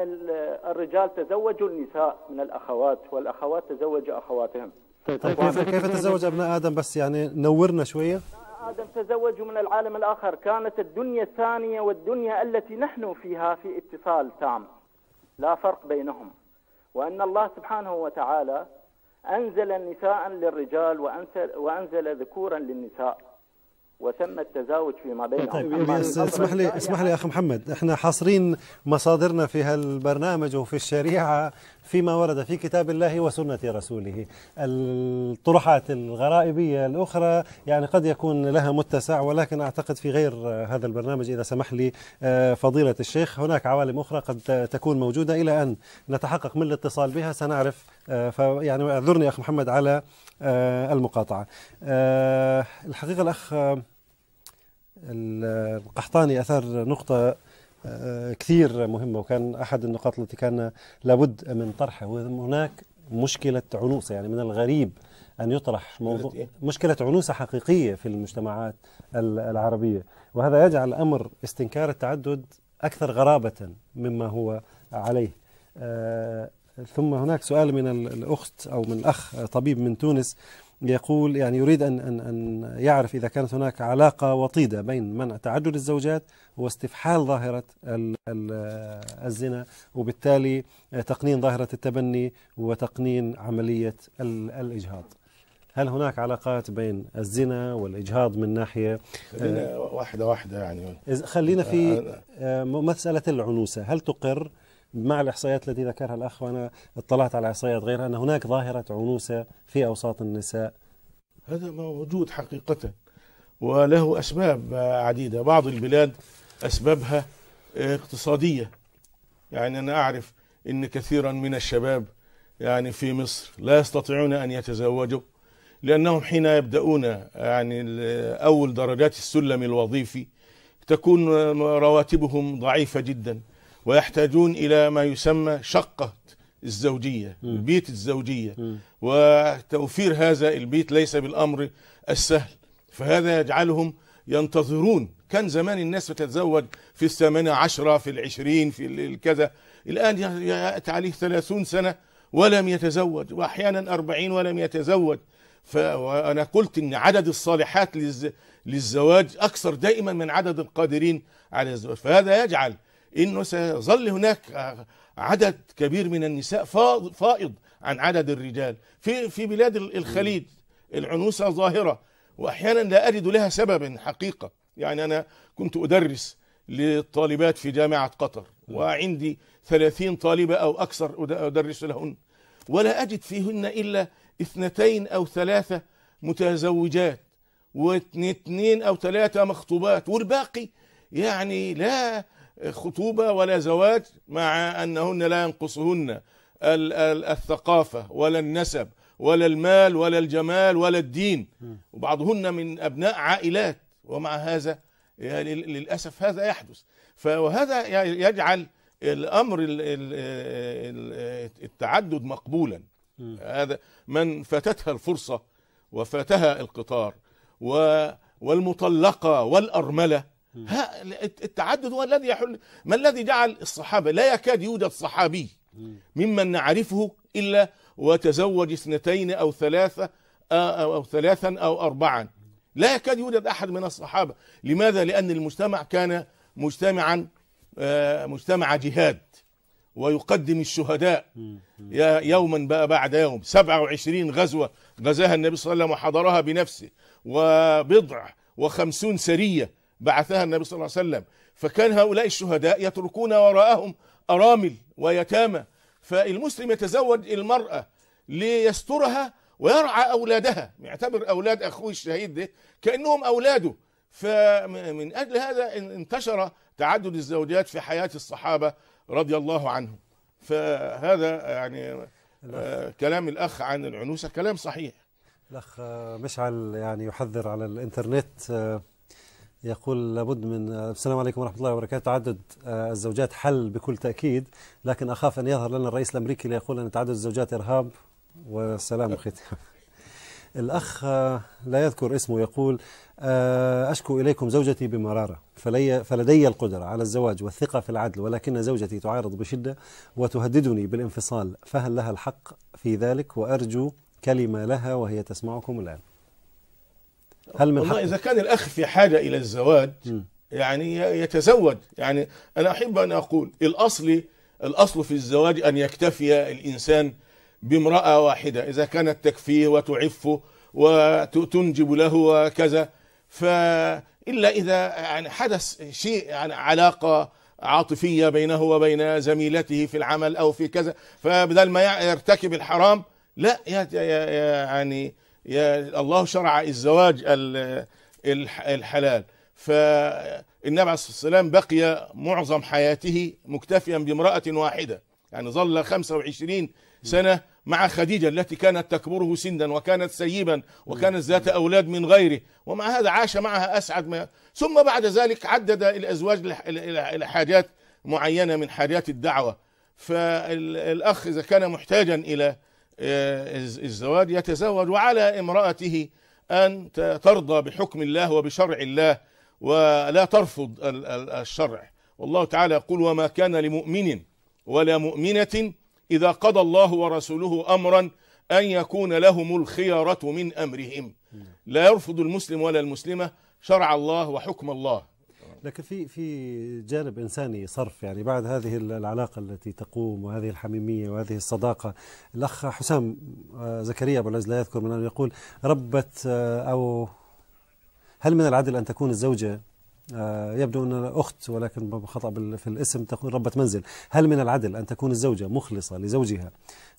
الرجال تزوجوا النساء من الأخوات والأخوات تزوجوا أخواتهم طيب, طيب كيف كيف تزوج ابناء آدم بس يعني نورنا شوية آدم تزوجوا من العالم الآخر كانت الدنيا الثانية والدنيا التي نحن فيها في اتصال تام لا فرق بينهم وأن الله سبحانه وتعالى أنزل نساء للرجال وأنزل, ذكورا للنساء وتم التزاوج فيما بينهم طيب بس اسمح لي اسمح لي اخ محمد احنا حاصرين مصادرنا في هالبرنامج وفي الشريعه فيما ورد في كتاب الله وسنه رسوله الطروحات الغرائبيه الاخرى يعني قد يكون لها متسع ولكن اعتقد في غير هذا البرنامج اذا سمح لي آه، فضيله الشيخ هناك عوالم اخرى قد تكون موجوده الى ان نتحقق من الاتصال بها سنعرف آه، يعني اعذرني اخ محمد على آه، المقاطعة آه، الحقيقة الأخ القحطاني أثار نقطة آه، كثير مهمة وكان أحد النقاط التي كان لابد من طرحها وهناك مشكلة عنوسة يعني من الغريب أن يطرح موضوع مشكلة إيه؟ عنوسة حقيقية في المجتمعات العربية وهذا يجعل أمر استنكار التعدد أكثر غرابة مما هو عليه ثم هناك سؤال من الأخت أو من الأخ طبيب من تونس يقول يعني يريد أن, أن, أن يعرف إذا كانت هناك علاقة وطيدة بين منع تعدد الزوجات واستفحال ظاهرة الـ الـ الزنا وبالتالي تقنين ظاهرة التبني وتقنين عملية الإجهاض هل هناك علاقات بين الزنا والإجهاض من ناحية خلينا واحدة واحدة يعني خلينا في آه، آه، آه، مسألة العنوسة هل تقر مع الإحصائيات التي ذكرها الأخ وأنا اطلعت على إحصائيات غيرها أن هناك ظاهرة عنوسة في أوساط النساء هذا موجود حقيقة وله أسباب عديدة بعض البلاد أسبابها اقتصادية يعني أنا أعرف أن كثيرا من الشباب يعني في مصر لا يستطيعون أن يتزوجوا لأنهم حين يبدأون يعني أول درجات السلم الوظيفي تكون رواتبهم ضعيفة جدا ويحتاجون إلى ما يسمى شقة الزوجية م. البيت الزوجية م. وتوفير هذا البيت ليس بالأمر السهل فهذا يجعلهم ينتظرون كان زمان الناس بتتزوج في الثامنة عشرة في العشرين في الكذا الآن يأتي عليه ثلاثون سنة ولم يتزوج وأحيانا أربعين ولم يتزوج فأنا قلت أن عدد الصالحات للزواج أكثر دائما من عدد القادرين على الزواج فهذا يجعل انه سيظل هناك عدد كبير من النساء فائض عن عدد الرجال في في بلاد الخليج العنوسه ظاهره واحيانا لا اجد لها سببا حقيقه يعني انا كنت ادرس للطالبات في جامعه قطر وعندي 30 طالبه او اكثر ادرس لهن ولا اجد فيهن الا اثنتين او ثلاثه متزوجات واثنين او ثلاثه مخطوبات والباقي يعني لا خطوبة ولا زواج مع أنهن لا ينقصهن الثقافة ولا النسب ولا المال ولا الجمال ولا الدين وبعضهن من أبناء عائلات ومع هذا يعني للأسف هذا يحدث وهذا يعني يجعل الأمر التعدد مقبولا هذا من فاتتها الفرصة وفاتها القطار والمطلقة والأرملة ها التعدد هو الذي يحل ما الذي جعل الصحابة لا يكاد يوجد صحابي ممن نعرفه إلا وتزوج اثنتين أو ثلاثة أو ثلاثا أو أربعا لا يكاد يوجد أحد من الصحابة لماذا؟ لأن المجتمع كان مجتمعا مجتمع جهاد ويقدم الشهداء يوما بعد يوم 27 غزوة غزاها النبي صلى الله عليه وسلم وحضرها بنفسه وبضع وخمسون سرية بعثها النبي صلى الله عليه وسلم فكان هؤلاء الشهداء يتركون وراءهم أرامل ويتامى فالمسلم يتزوج المرأة ليسترها ويرعى أولادها يعتبر أولاد أخوه الشهيد ده كأنهم أولاده فمن أجل هذا انتشر تعدد الزوجات في حياة الصحابة رضي الله عنهم فهذا يعني آه، كلام الأخ عن العنوسة كلام صحيح الأخ مشعل يعني يحذر على الإنترنت آه، يقول لابد من السلام عليكم ورحمه الله وبركاته تعدد آه، الزوجات حل بكل تاكيد لكن اخاف ان يظهر لنا الرئيس الامريكي ليقول ان تعدد الزوجات ارهاب والسلام ختام الأخ آه، لا يذكر اسمه يقول آه، أشكو إليكم زوجتي بمرارة فلي فلدي القدرة على الزواج والثقة في العدل ولكن زوجتي تعارض بشدة وتهددني بالانفصال فهل لها الحق في ذلك وأرجو كلمة لها وهي تسمعكم الآن هل من والله إذا كان الأخ في حاجة إلى الزواج يعني يتزوج يعني أنا أحب أن أقول الأصل الأصل في الزواج أن يكتفي الإنسان بامرأة واحدة إذا كانت تكفيه وتعفه وتنجب له وكذا الا إذا يعني حدث شيء يعني علاقة عاطفية بينه وبين زميلته في العمل أو في كذا فبدل ما يرتكب الحرام لا يعني الله شرع الزواج الحلال فالنبي عليه الصلاة والسلام بقي معظم حياته مكتفيا بامرأة واحدة يعني ظل 25 سنة مع خديجة التي كانت تكبره سنا وكانت سيبا وكانت ذات أولاد من غيره ومع هذا عاش معها أسعد ما ثم بعد ذلك عدد الأزواج لحاجات معينة من حاجات الدعوة فالأخ إذا كان محتاجا إلى آه، الزواج يتزوج وعلى امرأته أن ترضى بحكم الله وبشرع الله ولا ترفض الشرع والله تعالى يقول وما كان لمؤمن ولا مؤمنة إذا قضى الله ورسوله أمرا أن يكون لهم الخيارة من أمرهم نعم. لا يرفض المسلم ولا المسلمة شرع الله وحكم الله لكن في في جانب انساني صرف يعني بعد هذه العلاقه التي تقوم وهذه الحميميه وهذه الصداقه الاخ حسام آه، زكريا ابو العز لا يذكر من يقول ربت آه، او هل من العدل ان تكون الزوجه آه، يبدو أن أخت ولكن خطأ في الاسم تقول ربة منزل هل من العدل أن تكون الزوجة مخلصة لزوجها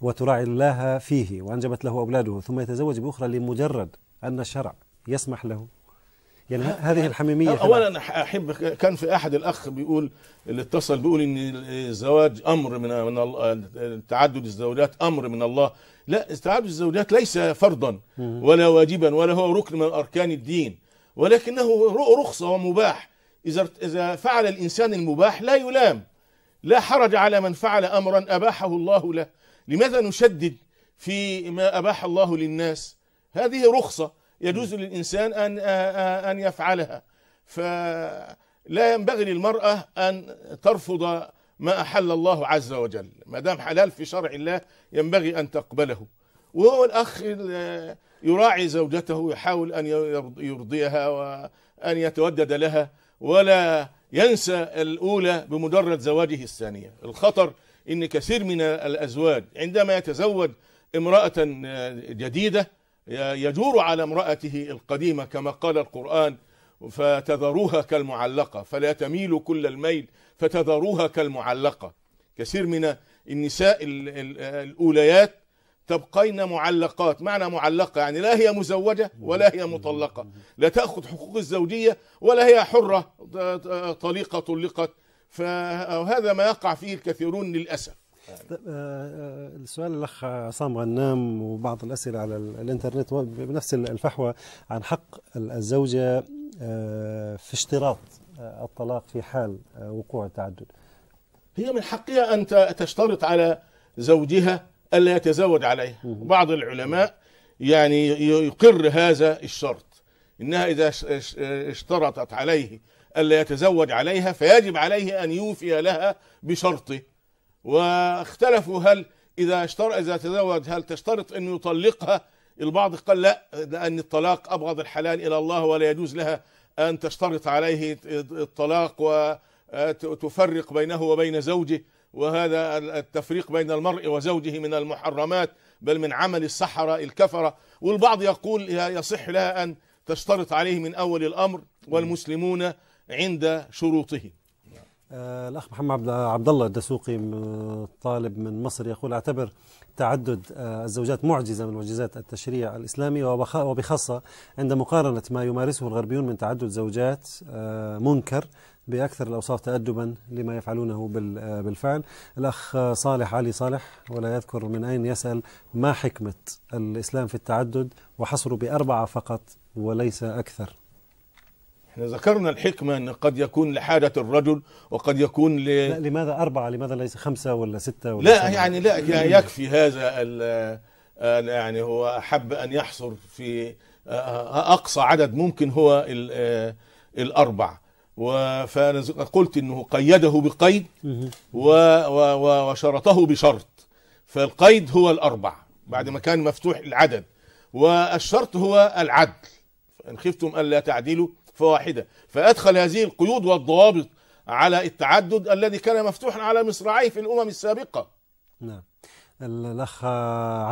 وتراعي الله فيه وأنجبت له أولاده ثم يتزوج بأخرى لمجرد أن الشرع يسمح له يعني هذه الحميميه اولا احب كان في احد الاخ بيقول اللي اتصل بيقول ان الزواج امر من من تعدد الزوجات امر من الله لا تعدد الزوجات ليس فرضا ولا واجبا ولا هو ركن من اركان الدين ولكنه رخصه ومباح اذا اذا فعل الانسان المباح لا يلام لا حرج على من فعل امرا اباحه الله له لماذا نشدد في ما اباح الله للناس هذه رخصه يجوز للإنسان أن آه، آه، أن يفعلها فلا ينبغي للمرأة أن ترفض ما أحل الله عز وجل ما دام حلال في شرع الله ينبغي أن تقبله وهو الأخ آه، يراعي زوجته يحاول أن يرضيها وأن يتودد لها ولا ينسى الأولى بمجرد زواجه الثانية الخطر إن كثير من الأزواج عندما يتزوج امرأة جديدة يجور على امرأته القديمة كما قال القرآن فتذروها كالمعلقة فلا تميل كل الميل فتذروها كالمعلقة كثير من النساء الأوليات تبقين معلقات معنى معلقة يعني لا هي مزوجة ولا هي مطلقة لا تأخذ حقوق الزوجية ولا هي حرة طليقة طلقت فهذا ما يقع فيه الكثيرون للأسف آه، آه، السؤال الاخ عصام غنام وبعض الاسئله على الانترنت بنفس الفحوى عن حق الزوجه آه، في اشتراط الطلاق في حال وقوع التعدد هي من حقها ان تشترط على زوجها الا يتزوج عليها بعض العلماء يعني يقر هذا الشرط انها اذا اشترطت عليه الا يتزوج عليها فيجب عليه ان يوفي لها بشرطه واختلفوا هل إذا اشتر إذا تزوج هل تشترط أن يطلقها البعض قال لا لأن الطلاق أبغض الحلال إلى الله ولا يجوز لها أن تشترط عليه الطلاق وتفرق بينه وبين زوجه وهذا التفريق بين المرء وزوجه من المحرمات بل من عمل السحرة الكفرة والبعض يقول يصح لها أن تشترط عليه من أول الأمر والمسلمون عند شروطهم آه، الأخ محمد عبد الله الدسوقي طالب من مصر يقول أعتبر تعدد آه، الزوجات معجزة من معجزات التشريع الإسلامي وبخاصة عند مقارنة ما يمارسه الغربيون من تعدد زوجات آه، منكر بأكثر الأوصاف تأدبا لما يفعلونه بالفعل الأخ صالح علي صالح ولا يذكر من أين يسأل ما حكمة الإسلام في التعدد وحصره بأربعة فقط وليس أكثر احنا ذكرنا الحكمة أن قد يكون لحاجة الرجل وقد يكون ل... لا لماذا أربعة لماذا ليس خمسة ولا ستة ولا لا سنة. يعني, يعني لا يكفي هذا الـ يعني هو أحب أن يحصر في أقصى عدد ممكن هو الأربع فقلت أنه قيده بقيد وشرطه بشرط فالقيد هو الأربع بعد ما كان مفتوح العدد والشرط هو العدل فإن خفتم ألا تعدلوا فواحدة فأدخل هذه القيود والضوابط على التعدد الذي كان مفتوحا على مصراعيه في الأمم السابقة نعم الأخ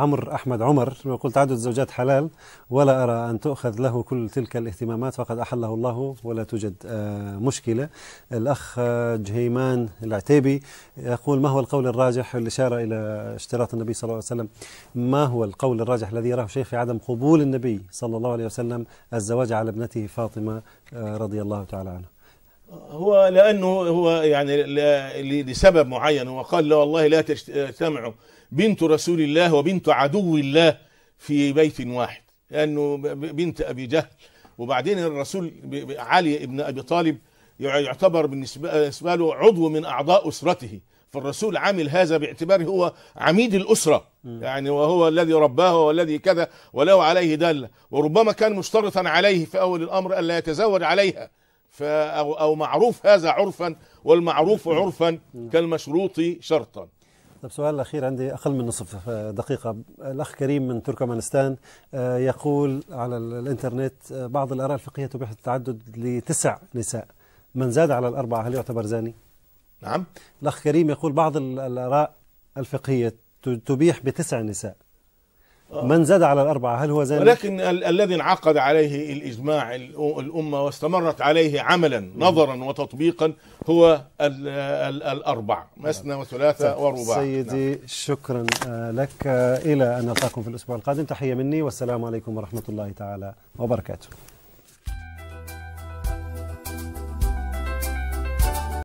عمر أحمد عمر يقول تعدد الزوجات حلال ولا أرى أن تؤخذ له كل تلك الاهتمامات فقد أحله الله ولا توجد آه، مشكلة الأخ آه، جهيمان العتيبي يقول ما هو القول الراجح الإشارة إلى اشتراط النبي صلى الله عليه وسلم ما هو القول الراجح الذي يراه شيخ في عدم قبول النبي صلى الله عليه وسلم الزواج على ابنته فاطمة آه، رضي الله تعالى عنها هو لانه هو يعني لسبب معين هو قال لا والله لا تجتمعوا بنت رسول الله وبنت عدو الله في بيت واحد لأنه بنت أبي جهل وبعدين الرسول علي ابن أبي طالب يعتبر بالنسبة له عضو من أعضاء أسرته فالرسول عامل هذا باعتباره هو عميد الأسرة يعني وهو الذي رباه والذي كذا ولو عليه دل وربما كان مشترطا عليه في أول الأمر ألا يتزوج عليها أو معروف هذا عرفا والمعروف عرفا كالمشروط شرطا طب سؤال الأخير عندي أقل من نصف آه، دقيقة الأخ كريم من تركمانستان آه، يقول على الإنترنت آه، بعض الآراء الفقهية تبيح التعدد لتسع نساء من زاد على الأربعة هل يعتبر زاني؟ نعم الأخ كريم يقول بعض الآراء الفقهية تبيح بتسع نساء آه. من زاد على الأربعة هل هو زاد ولكن ال- الذي انعقد عليه الإجماع الأمة واستمرت عليه عملا نظرا وتطبيقا هو ال- ال- الأربع مثنى نعم. وثلاثة طيب، ورباع نعم. سيدي نعم. شكرا آه، لك آه، إلى أن نلقاكم في الأسبوع القادم تحية مني والسلام عليكم ورحمة الله تعالى وبركاته